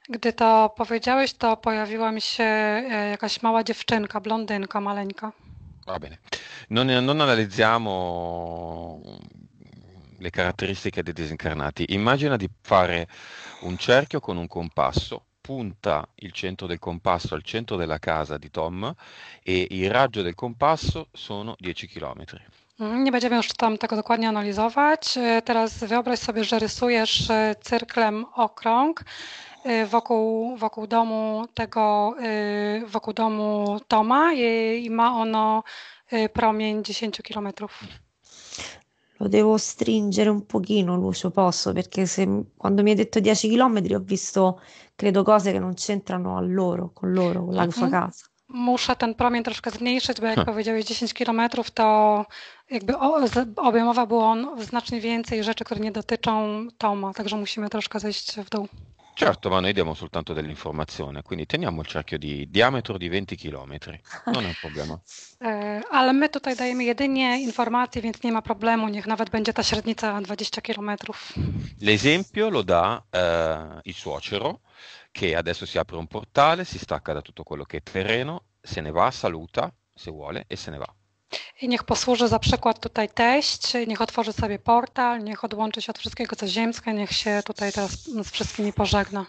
Gdy to powiedziałeś, to pojawiła mi się e, jakaś mała dziewczynka, blondynka, maleńka. Va bene. Non, non analizziamo mm, le caratteristiche dei disincarnati. Immagina di fare un cerchio con un compasso punta il centro del compasso al centro della casa di Tom e il raggio del compasso sono 10 km. Mhm, nie będziemy już tam tego dokładnie analizować. E, teraz wyobraź sobie, że rysujesz e, cyrklem okrąg e, wokół, wokół domu tego, wokół domu Toma i, ma ono promień 10 kilometrów. Lo devo stringere un pochino Lucio, posso? Perché se, quando mi hai detto 10 km ho visto, credo, cose che non c'entrano a loro, con loro, con la mhm. sua casa muszę ten promień troszkę zmniejszyć, bo jak powiedziałeś 10 kilometrów, to jakby obejmowa było on znacznie więcej rzeczy, które nie dotyczą Toma, także musimy troszkę zejść w dół. Certo, ma noi diamo soltanto dell'informazione, quindi teniamo il cerchio di diametro di 20 km. Non è un problema. E, ale my tutaj dajemy jedynie informacje, więc nie ma problemu, niech nawet będzie ta średnica 20 km. L'esempio lo dà eh, il suocero che adesso si apre un portale, si stacca da tutto quello che è terreno, se ne va, saluta se vuole e se ne va. I niech posłuży za przykład tutaj teść, niech otworzy sobie portal, niech odłączy się od wszystkiego co ziemskie, niech się tutaj teraz z wszystkimi pożegna.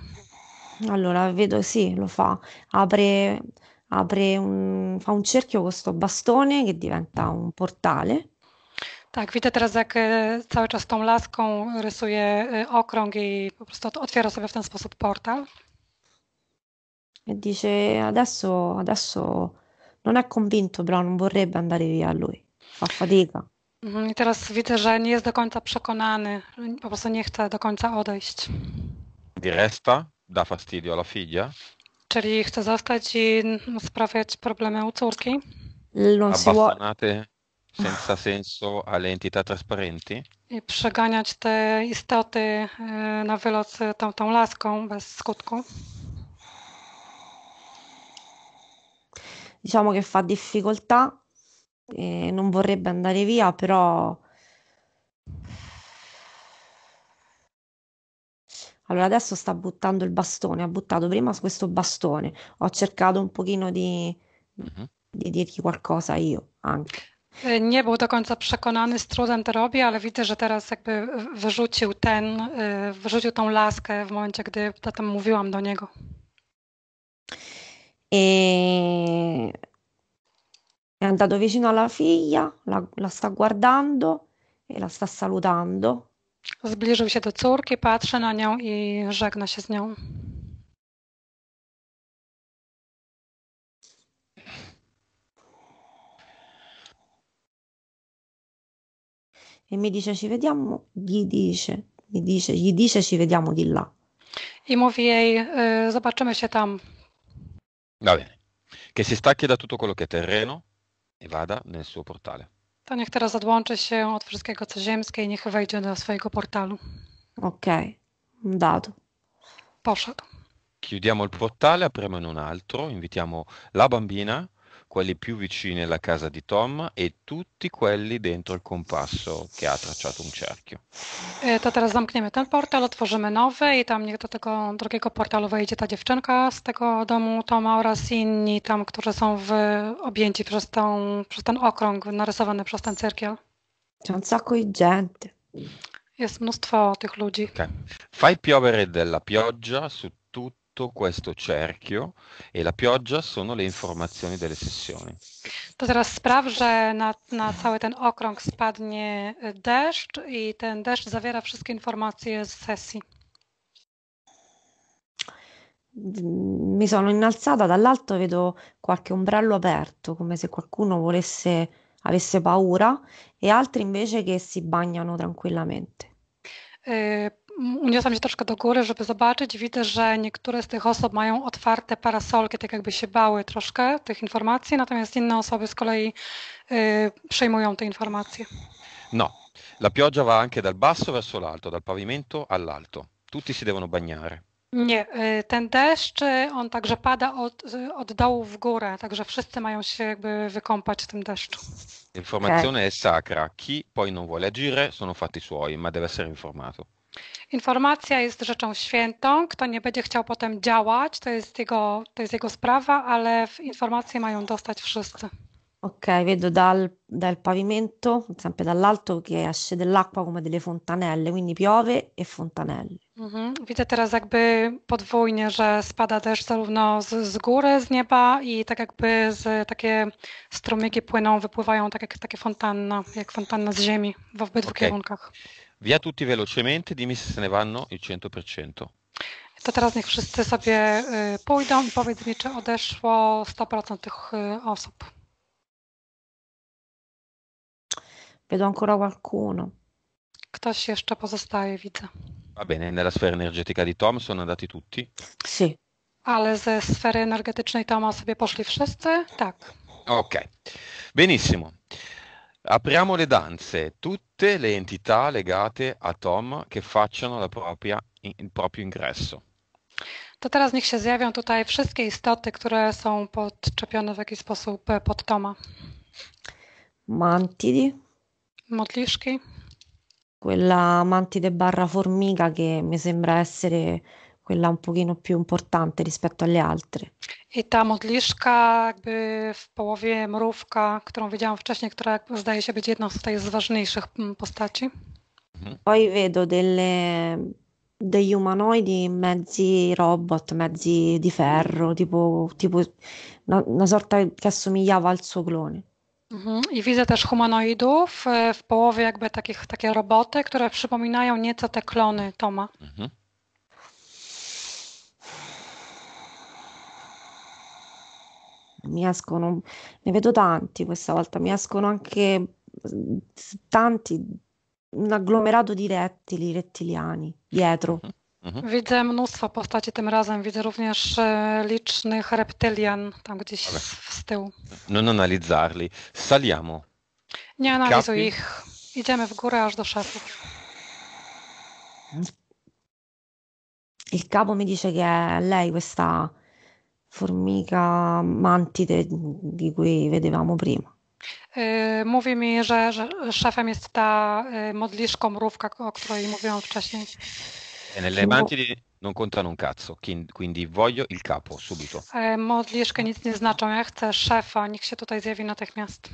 Allora, vedo sì, lo fa. Apre, apre un, fa un cerchio con questo bastone che diventa un portale. Tak, widzę teraz jak e, cały czas tą laską rysuje e, okrąg i po prostu otwiera sobie w ten sposób portal. e dice adesso, adesso non è convinto, però non vorrebbe andare via lui, fa fatica. Mhm, I teraz widzę, że nie jest do końca przekonany, po prostu nie chce do końca odejść. Di resta, da fastidio alla figlia. Czyli chce zostać i sprawiać problemy u córki. Non senza senso alle entità trasparenti. I przeganiać te istoty na wylot tą, tą laską bez skutku. diciamo che fa difficoltà, e non vorrebbe andare via, però... Allora adesso sta buttando il bastone, ha buttato prima questo bastone, ho cercato un pochino di, mm-hmm. di dirgli qualcosa io anche. Y, Nie był do końca przekonany, z trudem to robi, ale widzę, że teraz jakby wyrzucił ten, y, wyrzucił tą laskę w momencie, gdy potem mówiłam do niego e è andato vicino alla figlia, la, la sta guardando e la sta salutando. Zbliżył się do córki, patrzy na nią i żegna się z nią. E mi dice ci vediamo, gli dice, gli dice, gli dice ci vediamo di là. I mówi jej, zobaczymy się tam. Va bene. Che si stacchi da tutto quello che è terreno e vada nel suo portale. To niech teraz odłączy się od wszystkiego, co ziemskie i niech wejdzie do swojego portalu. Ok, dato. Poszedł. Chiudiamo il portale, apriamo in un altro, invitiamo la bambina quelli più vicini alla casa di Tom e tutti quelli dentro il compasso che ha tracciato un cerchio. E to teraz zamkniemy ten portal, otworzymy nowy i tam niech do tego drugiego portalu wejdzie ta dziewczynka z tego domu Toma oraz inni tam, którzy są w, objęci przez, tą, przez ten okrąg narysowany przez ten cyrkiel. Jest mnóstwo tych ludzi. Okay. Tak. Fai piovere della pioggia su tutti tutto questo cerchio e la pioggia sono le informazioni delle sessioni. To teraz spraw, że na, na cały ten okrąg spadnie deszcz i ten deszcz zawiera wszystkie informacje z sesji. Mi sono innalzata dall'alto, vedo qualche ombrello aperto, come se qualcuno volesse, avesse paura, e altri invece che si bagnano tranquillamente. uniosłam się troszkę do góry, żeby zobaczyć. Widzę, że niektóre z tych osób mają otwarte parasolki, tak jakby się bały troszkę tych informacji, natomiast inne osoby z kolei yy, przejmują te informacje. No, la pioggia va anche dal basso verso l'alto, dal pavimento all'alto. Tutti si devono bagnare. Nie, y, ten deszcz, y, on także pada od, od dołu w górę, także wszyscy mają się jakby wykąpać w tym deszczu. Informazione tak. è sacra. Chi poi non vuole agire sono fatti suoi, ma deve essere informato. Informacja jest rzeczą świętą. Kto nie będzie chciał potem działać, to jest jego, to jest jego sprawa, ale informacje mają dostać wszyscy. Ok, vedo dal, dal pavimento, sempre dall'alto, che esce dell'acqua come delle fontanelle, quindi piove e fontanelle. Mhm. Widzę teraz jakby podwójnie, że spada też zarówno z, z góry, z nieba i tak jakby z, takie strumyki płyną, wypływają tak jak takie fontanna, jak fontanna z ziemi w obydwu Okej. kierunkach. Via tutti velocemente, dimmi se se ne vanno il 100%. To teraz niech wszyscy sobie y, pójdą i powiedz mi, czy odeszło 100% tych y, osób. Vedo ancora qualcuno. Ktoś jeszcze pozostaje, widzę. Va bene, nella sfera energetica di Tom sono andati tutti? Sì. Ale ze sfery energetycznej Toma sobie poszli wszyscy? Tak. Ok, benissimo. Apriamo le danze, tutte le entità legate a Tom che facciano propria, il proprio ingresso. To teraz niech się zjawią tutaj wszystkie istoty, które są podczepione w jakiś sposób pod Toma. Mantidi. Motliszki. Quella mantide barra formica che mi sembra essere quella un pochino più importante rispetto alle altre. I ta modliszka, jakby w połowie mrówka, którą widziałam wcześniej, która zdaje się być jedną z tej ważniejszych mm, postaci. Mhm. Poi vedo delle, degli umanoidi mezzi robot, mezzi di ferro, tipo, tipo una, una sorta che assomigliava al suo clone. Mhm. I widzę też humanoidów, e, w połowie jakby takich, takie roboty, które przypominają nieco te klony Toma. Mhm. mi escono, ne vedo tanti questa volta, mi escono anche tanti, un agglomerato di rettili, rettiliani dietro. Mhm, mhm. Widzę mnóstwo postaci tym razem. Widzę również e, licznych reptylian tam gdzieś Vabbè. z, z tyłu. Non no, analizzarli. Saliamo. Nie analizuj Capi? ich. Idziemy w górę aż do szefów. Il capo mi dice che è lei questa formica, mantide di cui vedevamo prima. Mówi mi, że, że szefem jest ta modliszko mrówka, o której mówiłam wcześniej. E nelle mantidi non contano un cazzo, quindi voglio il capo subito. Modliszkę nic nie znaczą, ja chcę szefa, niech się tutaj zjawi natychmiast.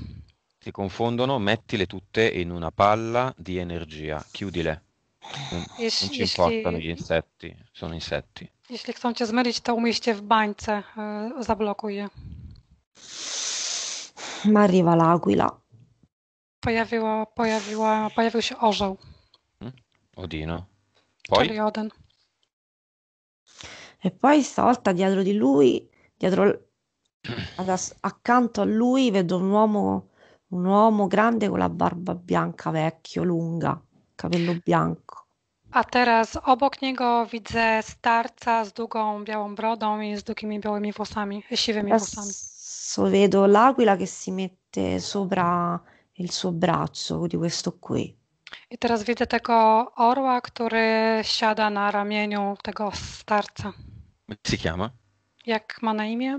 Si confondono, mettile tutte in una palla di energia, chiudile. Non, eh, jeśli, non ci importano gli insetti, sono insetti. Jeśli chcą cię zmylić, to umieście w bańce, yy, zablokuj je. Ma arriva l'aquila. Pojawiła, pojawiła, pojawił się orzeł. Hmm? Odino. Poi? Cerioden. E poi stavolta dietro di lui, dietro, accanto a lui vedo un uomo, un uomo grande con la barba bianca, vecchio, lunga Capello bianco. A teraz obok niego widzę starca z długą białą brodą i z długimi białymi włosami, siwymi Adesso włosami. vedo l'aquila che si mette sopra il suo braccio, di questo qui. I teraz widzę tego orła, który siada na ramieniu tego starca. si chiama? Jak ma na imię?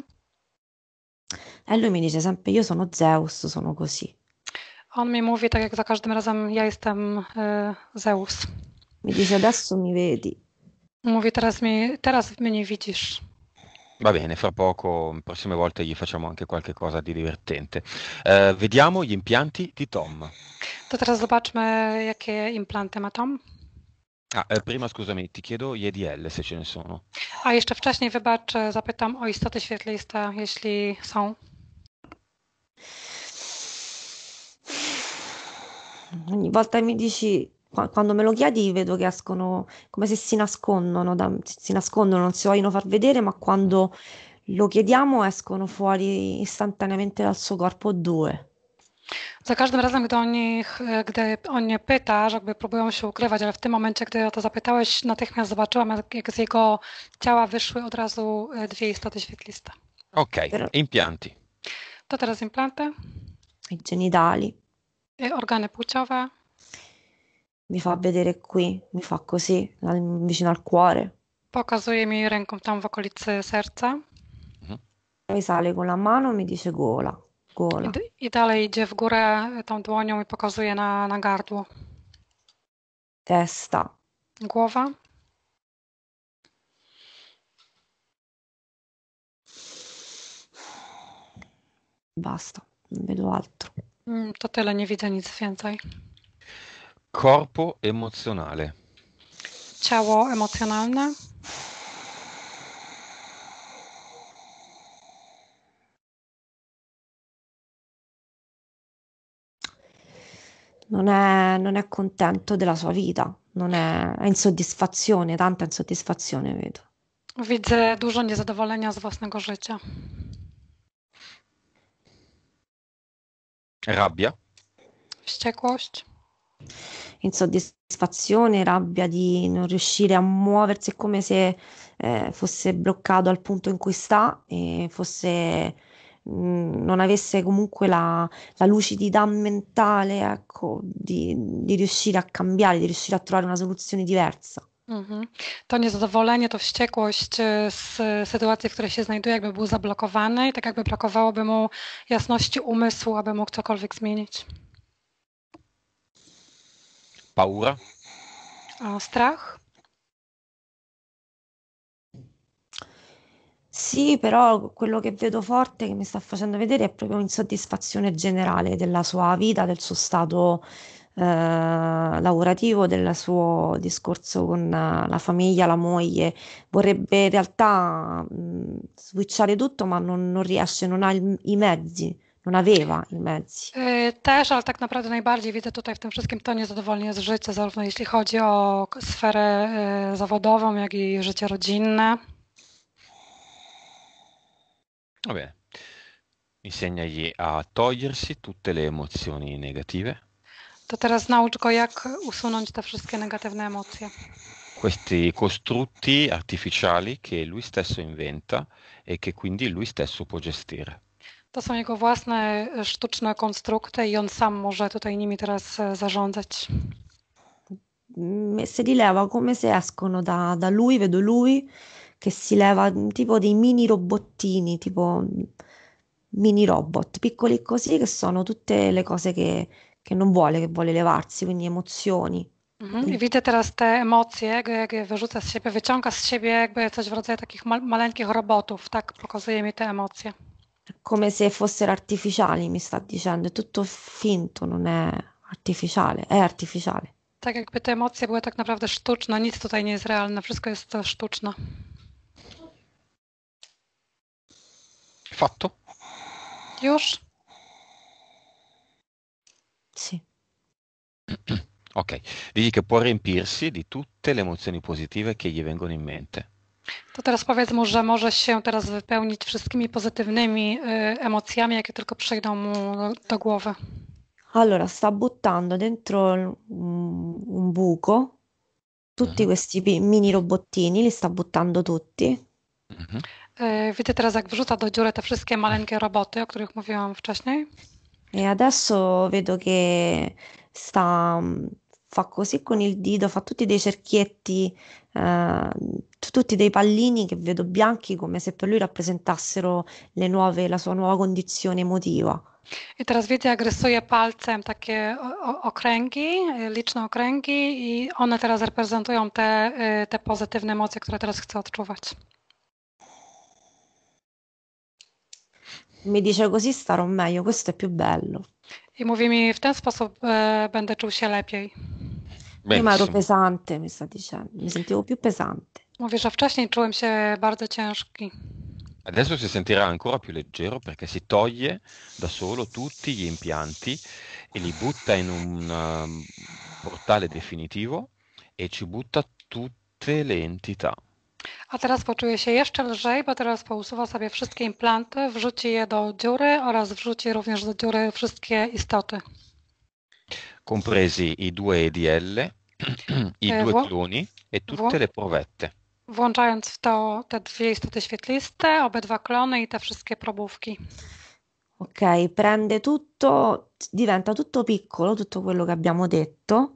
E lui mi dice sempre: Io sono Zeus, sono così. On mi mówi, tak jak za każdym razem, ja jestem y, Zeus. Mi dice adesso mi vedi. Mówi, teraz, mi, teraz mnie widzisz. Va bene, fra poco, prossime volte gli facciamo anche qualcosa di divertente. Eh, vediamo gli impianti di Tom. To teraz zobaczmy, jakie implanty ma Tom. Ah, eh, prima scusami, ti chiedo gli EDL se ce ne sono. A jeszcze wcześniej, wybacz, zapytam o istoty świetliste, jeśli są ogni volta che mi dici, quando me lo chiedi, vedo che escono come se si nascondono, da, si nascondono, non si vogliono far vedere, ma quando lo chiediamo escono fuori istantaneamente dal suo corpo due. Za każdym razem, gdy, o nich, gdy o nie pytasz, jakby próbują się ukrywać, ale w tym momencie, gdy o to zapytałeś, natychmiast zobaczyłam, jak, jak z jego ciała wyszły od razu dwie istoty świetliste. Okej, okay. impianti. To teraz implanty. I genitali. E organe płciowe? Mi fa vedere qui, mi fa così, al, vicino al cuore. Pokazuje mi ręką tam w okolicy serca. Mhm. Poi sale con la mano mi dice gola, gola. I, I, dalej idzie w górę tą dłonią i pokazuje na, na gardło. Testa. Głowa. Basta, non vedo altro. Mm, to tyle, nie widzę nic więcej. Korpo emocjonale. Ciało emocjonalne. Non è, non è, contento della sua vita, non è, è insoddisfazione, tanta insoddisfazione vedo. Widzę dużo niezadowolenia z własnego życia. Rabbia. Wściekłość. Insoddisfazione, rabbia di non riuscire a muoversi, è come se eh, fosse bloccato al punto in cui sta e fosse mm, non avesse comunque la, la lucidità mentale ecco, di, di, riuscire a cambiare, di riuscire a trovare una soluzione diversa. Mhm. To niezadowolenie, to wściekłość y, z sytuacji, w której się znajduje, jakby był zablokowany i tak jakby brakowałoby mu jasności umysłu, aby mógł cokolwiek zmienić. Paura? A strach? Sì, però quello che vedo forte, che mi sta facendo vedere, è proprio un'insoddisfazione generale della sua vita, del suo stato Eh, lavorativo, del suo discorso con eh, la famiglia, la moglie, vorrebbe in realtà mh, switchare tutto ma non, non riesce, non ha il, i mezzi non aveva i mezzi. Też, ale tak naprawdę najbardziej widzę tutaj w tym wszystkim to niezadowolenie z życia, zarówno jeśli chodzi o sferę zawodową, jak i życie rodzinne. Vabbè. Insegnagli a togliersi tutte le emozioni negative. To teraz naucz go, jak usunąć te wszystkie negatywne emocje. Questi costrutti artificiali che lui stesso inventa e che quindi lui stesso può gestire. To są jego własne sztuczne konstrukty i on sam może tutaj nimi teraz zarządzać. Mm, si rileva come se escono da, da lui, vedo lui, che si leva mm, tipo dei mini robottini, tipo mm, mini robot, piccoli così, che sono tutte le cose che, que non vuole, che vuole levarsi, quindi emozioni. Mhm. Widzę teraz te emocje, jak wyrzuca z siebie, wyciąga z siebie jakby coś w rodzaju takich mal- maleńkich robotów, tak pokazuje mi te emocje. Come se fossero artificiali, mi sta dicendo, è tutto finto, non è artificiale, è artificiale. Tak jakby te emocje były tak naprawdę sztuczne, nic tutaj nie jest realne, wszystko jest sztuczne. Fatto? Już? Sì. ok, digli che può riempirsi di tutte le emozioni positive che gli vengono in mente. To teraz powiedz mu, że może się teraz wypełnić wszystkimi pozytywnymi y, emocjami, jakie tylko przyjdą mu do, do głowy. Allora, sta buttando dentro un, un buco tutti mhm. questi mini robottini, li sta buttando tutti. Mhm. Y, widzę teraz, jak wrzuca do dziury te wszystkie maleńkie roboty, o których mówiłam wcześniej. E adesso vedo che sta, mm, fa così con il dito, fa tutti dei cerchietti, eh, tutti dei pallini che vedo bianchi come se per lui rappresentassero le nuove, la sua nuova condizione emotiva. I teraz widzę, rysuje palcem takie okręgi, liczne okręgi i one teraz reprezentują te, eh, te pozytywne emocje, które teraz chce odczuwać. mi dice così starò meglio, questo è più bello. Eh, e mówi mi w ten sposób e, będę czuł się lepiej. Prima ero pesante, mi sta dicendo, mi sentivo più pesante. Mówi, że wcześniej czułem się bardzo ciężki. Adesso si sentirà ancora più leggero perché si toglie da solo tutti gli impianti e li butta in un um, portale definitivo e ci butta tutte le entità. A teraz poczuje się jeszcze lżej, bo teraz pousuwa sobie wszystkie implanty, wrzuci je do dziury oraz wrzuci również do dziury wszystkie istoty. Compresi i due EDL, i due klony i e, e tutte le prowette. Włączając w to te dwie istoty świetliste, obydwa klony i te wszystkie probówki. Ok, prende tutto, diventa tutto piccolo, tutto quello che abbiamo detto.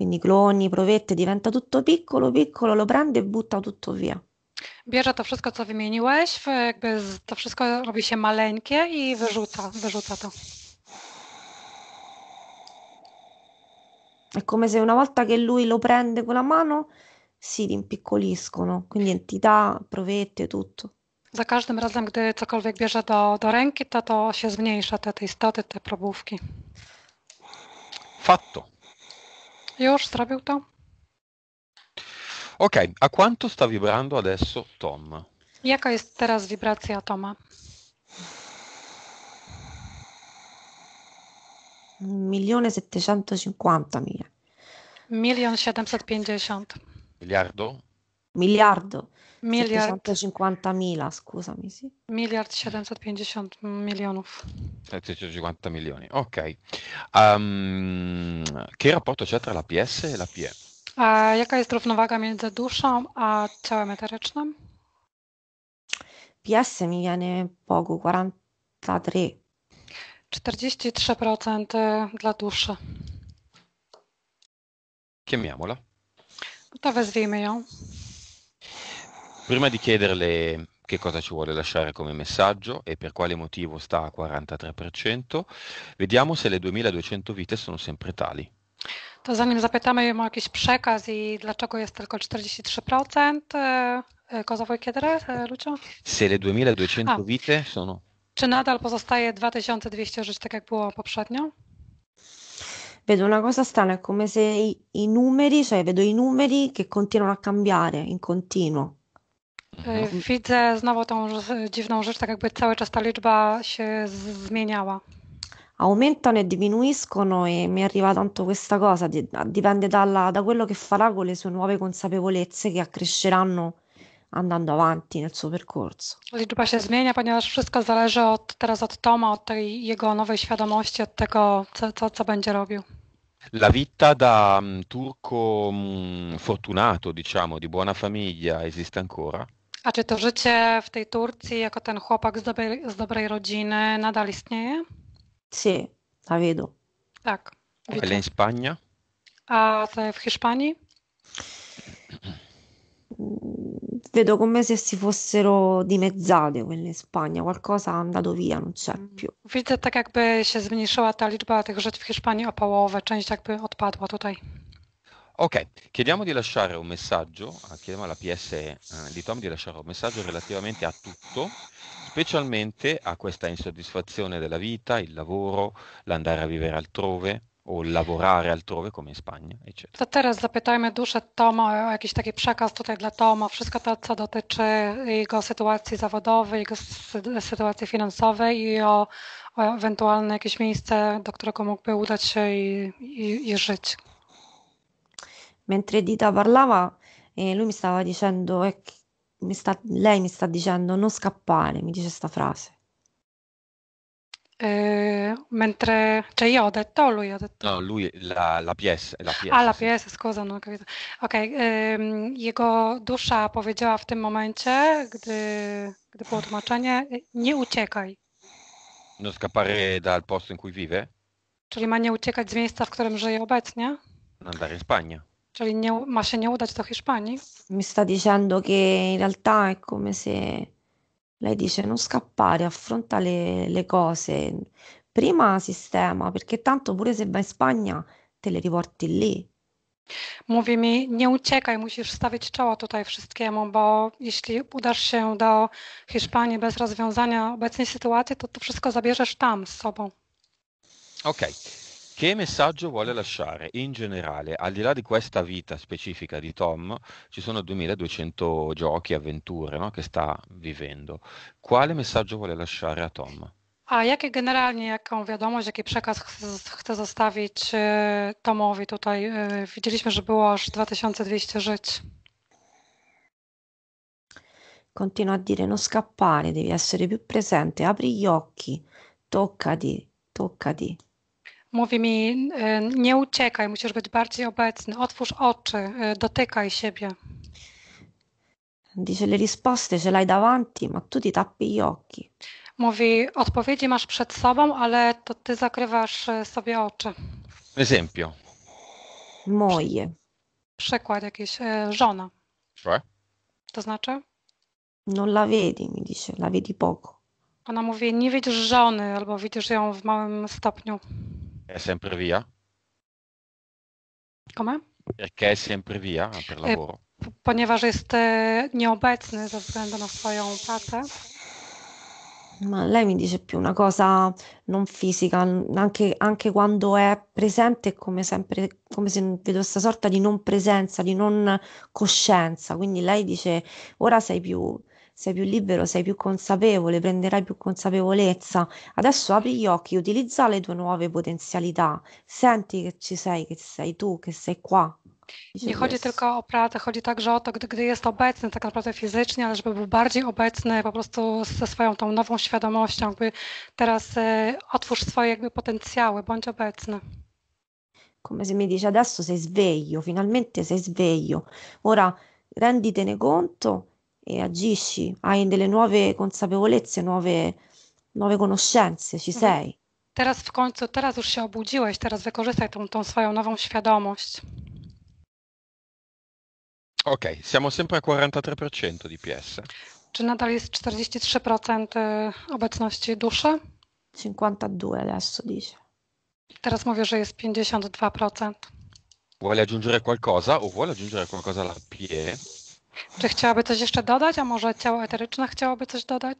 Quindi cloni, provette, diventa tutto piccolo, piccolo, lo prende e butta tutto via. Bierze to wszystko, co wymieniłeś, jakby to wszystko robi się maleńkie i wyrzuca, wyrzuca to. È come se una volta che lui lo prende con la mano si rimpiccoliscono, quindi entità, provette, tutto. Za każdym razem, gdy cokolwiek bierze do, do ręki, to to się zmniejsza, te, te istoty, te probówki. Fatto. Io Yor terapeuta. Ok, a quanto sta vibrando adesso Tom? Jaka jest teraz wibracja Toma? Milione 750 mila. Milion 750. Miliardo? Miliardo. Miliard. 50.000, scusami, sì. Miliard 750 milionów. 750 tak, milioni, ok. Um, che rapporto c'è tra la PS e la PE? A jaka jest równowaga między duszą a ciałem eterycznym? PS mi viene poco, 43. 43% dla duszy. Chiamiamola. To wezwijmy ją. Prima di chiederle che cosa ci vuole lasciare come messaggio e per quale motivo sta al 43%, vediamo se le 2200 vite sono sempre tali. To zanim zapytamy ją o jakiś przekaz i dlaczego jest tylko 43%, cosa vuoi chiedere, Lucio? Se le 2200 A. vite sono... Czy nadal pozostaje 2200 żyć, tak jak było poprzednio? vedo una cosa strana, è come se i, i, numeri, cioè vedo i numeri che continuano a cambiare in continuo. E, no. Widzę znowu tą dziwną rzecz, tak jakby cały czas ta liczba się zmieniała. Aumentano e diminuiscono e mi arriva tanto questa cosa, dipende dalla, da quello che farà con le sue nuove consapevolezze che accresceranno andando avanti nel suo percorso. Liczba się zmienia, ponieważ wszystko zależy od, teraz od Toma, od tej jego nowej świadomości, od tego, co, co, co będzie robił. La vita da um, turco um, fortunato, diciamo, di buona famiglia esiste ancora? A czy to życie w tej Turcji, jako ten chłopak z dobrej, z dobrej rodziny, nadal istnieje? Sì, tak. a vedo. Tak. Ale in Spagna? A w Hiszpanii? Vedo come se si fossero dimezzate quelle in Spagna, qualcosa è andato via, non c'è mm. più. Widzę tak jakby się zmniejszyła ta liczba tych żyć w Hiszpanii o połowę, część jakby odpadła tutaj. Ok, chiediamo di lasciare un messaggio, ah, chiediamo alla PS eh, di Tom di lasciare un messaggio relativamente a tutto, specialmente a questa insoddisfazione della vita, il lavoro, l'andare a vivere altrove, o lavorare altrove, come in Spagna, eccetera. To teraz zapytajmy duszę Toma o jakiś taki przekaz tutaj dla Toma. Wszystko to, co dotyczy jego sytuacji zawodowej, jego sytuacji finansowej i o, o ewentualne jakieś miejsce, do którego mógłby udać się i, i, i żyć mentre Dita parlava, eh, lui mi stava dicendo, eh, mi sta, lei mi sta dicendo non scappare, mi dice questa frase. Eh, mentre cioè io ho detto o lui ha detto? No, lui la, la PS, la PS. A ah, la PS, sì. scusa, ho capito. ok okay, ehm, jego dusza powiedziała w tym momencie, gdy, gdy było tłumaczenie, nie uciekaj. Non scappare dal posto in cui vive? Czyli ma nie uciekać z miejsca, w którym żyje obecnie? Andare in Spagna. Czyli cioè, nie, u- ma się nie udać do Hiszpanii? Mi sta dicendo che in realtà è come se lei dice non scappare, affronta le, le cose. Prima sistema, perché tanto pure se vai in Spagna te le riporti lì. Mówi mi, nie uciekaj, musisz stawić czoło tutaj wszystkiemu, bo jeśli udasz się do Hiszpanii bez rozwiązania obecnej sytuacji, to to wszystko zabierzesz tam z sobą. Okej, che messaggio vuole lasciare in generale? Al di là di questa vita specifica di Tom, ci sono 2200 giochi e avventure no? che sta vivendo. Quale messaggio vuole lasciare a Tom? A jakie generalnie, jaką wiadomość, jaki przekaz chce zostawić Tomowi tutaj? Widzieliśmy, że było aż 2200 żyć. Continua a dire non scappare, devi essere più presente, apri gli occhi, toccati, toccati. Mówi mi, e, nie uciekaj, musisz być bardziej obecny, otwórz oczy, e, dotykaj siebie. Dice le risposte ce l'hai davanti, ma tu ti tappi gli occhi. Mówi, odpowiedzi masz przed sobą, ale to ty zakrywasz e, sobie oczy. Esempio. Moje. Przykład jakiś, żona. Cioè? To znaczy? Non la vedi, mi dice, la vedi poco. Ona mówi, nie widzisz żony, albo widzisz ją w małym stopniu. è sempre via? Come? Perché è sempre via eh, per eh, lavoro? P- ponieważ jest e, nieobecny ze względu na swoją pracę. Ma lei mi dice più una cosa non fisica, anche, anche quando è presente è come, sempre, come se vedo questa sorta di non presenza, di non coscienza. Quindi lei dice ora sei più sei più libero, sei più consapevole, prenderai più consapevolezza. Adesso apri gli occhi, utilizza le tue nuove potenzialità, senti che ci sei, che sei tu, che sei qua. Nie chodzi tylko o pracę, chodzi także o to, gdy, gdy, jest obecny tak naprawdę fizycznie, ale żeby był bardziej obecny po prostu ze swoją tą nową świadomością, jakby teraz e, otwórz swoje jakby potencjały, bądź obecny. Come se mi dice adesso sei sveglio, finalmente sei sveglio. Ora renditene conto e agisci, hai delle nuove consapevolezze, nuove, nuove conoscencje, ci mhm. sei. Teraz w końcu, teraz już się obudziłeś, teraz wykorzystaj tą, tą swoją nową świadomość. Ok, siamo sempre a 43% di PS. Czy nadal jest 43% e, obecności duszy? 52 adesso dice. Teraz mówię, że jest 52%. Vuole aggiungere qualcosa o vuole aggiungere qualcosa alla PE? Czy chciałaby coś jeszcze dodać, a może ciało eteryczne chciałoby coś dodać?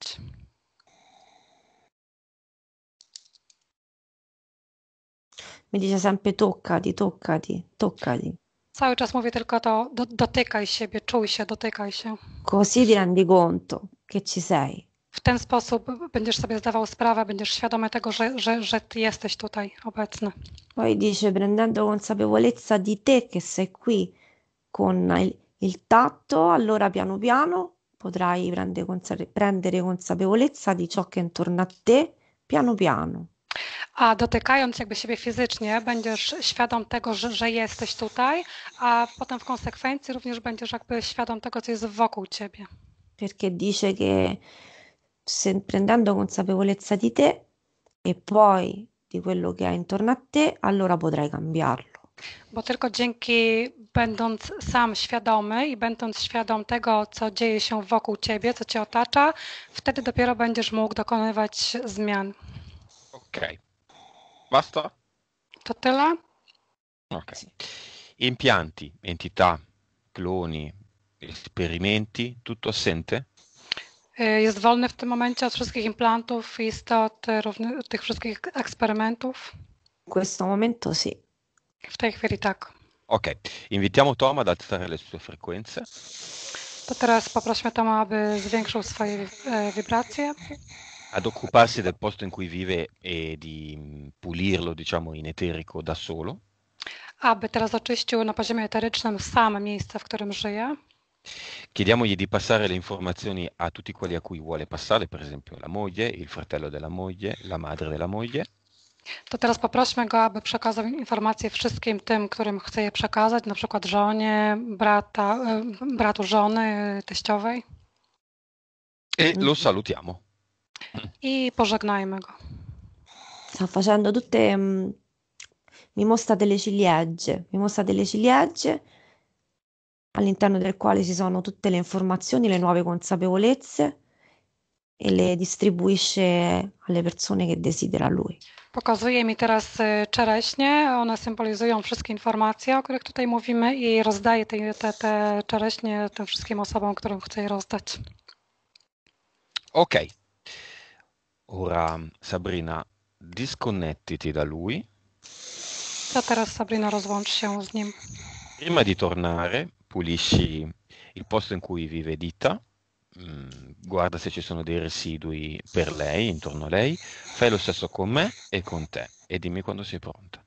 Mi dice sempre toccati, toccati, toccati. Cały czas mówię tylko to do, dotykaj siebie, czuj się, dotykaj się. Così ti rendi conto che ci sei. W ten sposób będziesz sobie zdawał sprawę, będziesz świadomy tego, że, że, że ty jesteś tutaj obecny. Poi dice prendendo consapevolezza di te che sei qui con il il tatto, allora piano piano potrai prendere, consape- prendere consapevolezza di ciò che è intorno a te, piano piano. A dotykając jakby siebie fizycznie, będziesz świadom tego, że, że jesteś tutaj, a potem w konsekwencji również będziesz jakby świadom tego, co jest wokół ciebie. Perché dice che se, prendendo consapevolezza di te e poi di quello che hai intorno a te, allora potrai cambiarlo. bo tylko dzięki będąc sam świadomy i będąc świadom tego, co dzieje się wokół ciebie, co cię otacza, wtedy dopiero będziesz mógł dokonywać zmian. Okej. Okay. Basta? To tyle? Ok. Impianti, entità, cloni, esperimenti, tutto assente? Y, jest wolny w tym momencie od wszystkich implantów, istot, y, równy, tych wszystkich eksperymentów? W questo momento sì. Si. Stai veri tako. Ok, invitiamo Tom ad alzare le sue frequenze. To teraz poprosimy Toma, aby zwiększył swoje e, wibracje. Ad occuparsi del posto in cui vive e di mm, pulirlo, diciamo, in eterico da solo. Aby teraz oczyścił na poziomie eterycznym sam miejsce, w którym żyje. Chiediamogli di passare le informazioni a tutti quelli a cui vuole passare, per esempio la moglie, il fratello della moglie, la madre della moglie. To teraz poprośmy go, aby przekazał informacje wszystkim tym, którym chce je przekazać, na przykład żonie, brata, y, bratu żony, y, teściowej. I e, lo salutiamo. I pożegnajmy go. Sta facendo tutte mm, mi mostra delle ciliegie, mi mostra delle ciliegie all'interno del quale ci sono tutte le informazioni, le nuove consapevolezze e le distribuisce alle persone che desidera lui. Pokazuje mi teraz e, czereśnie. One symbolizują wszystkie informacje, o których tutaj mówimy, i rozdaje te, te, te czereśnie tym wszystkim osobom, którym chce je rozdać. Ok. Ora Sabrina, disconnettiti da lui. To teraz Sabrina rozłącz się z nim. Prima di tornare, pulisci il posto in cui vive Dita. Mm, guarda se ci sono dei residui per lei, intorno a lei, fai lo stesso con me e con te e dimmi quando sei pronta.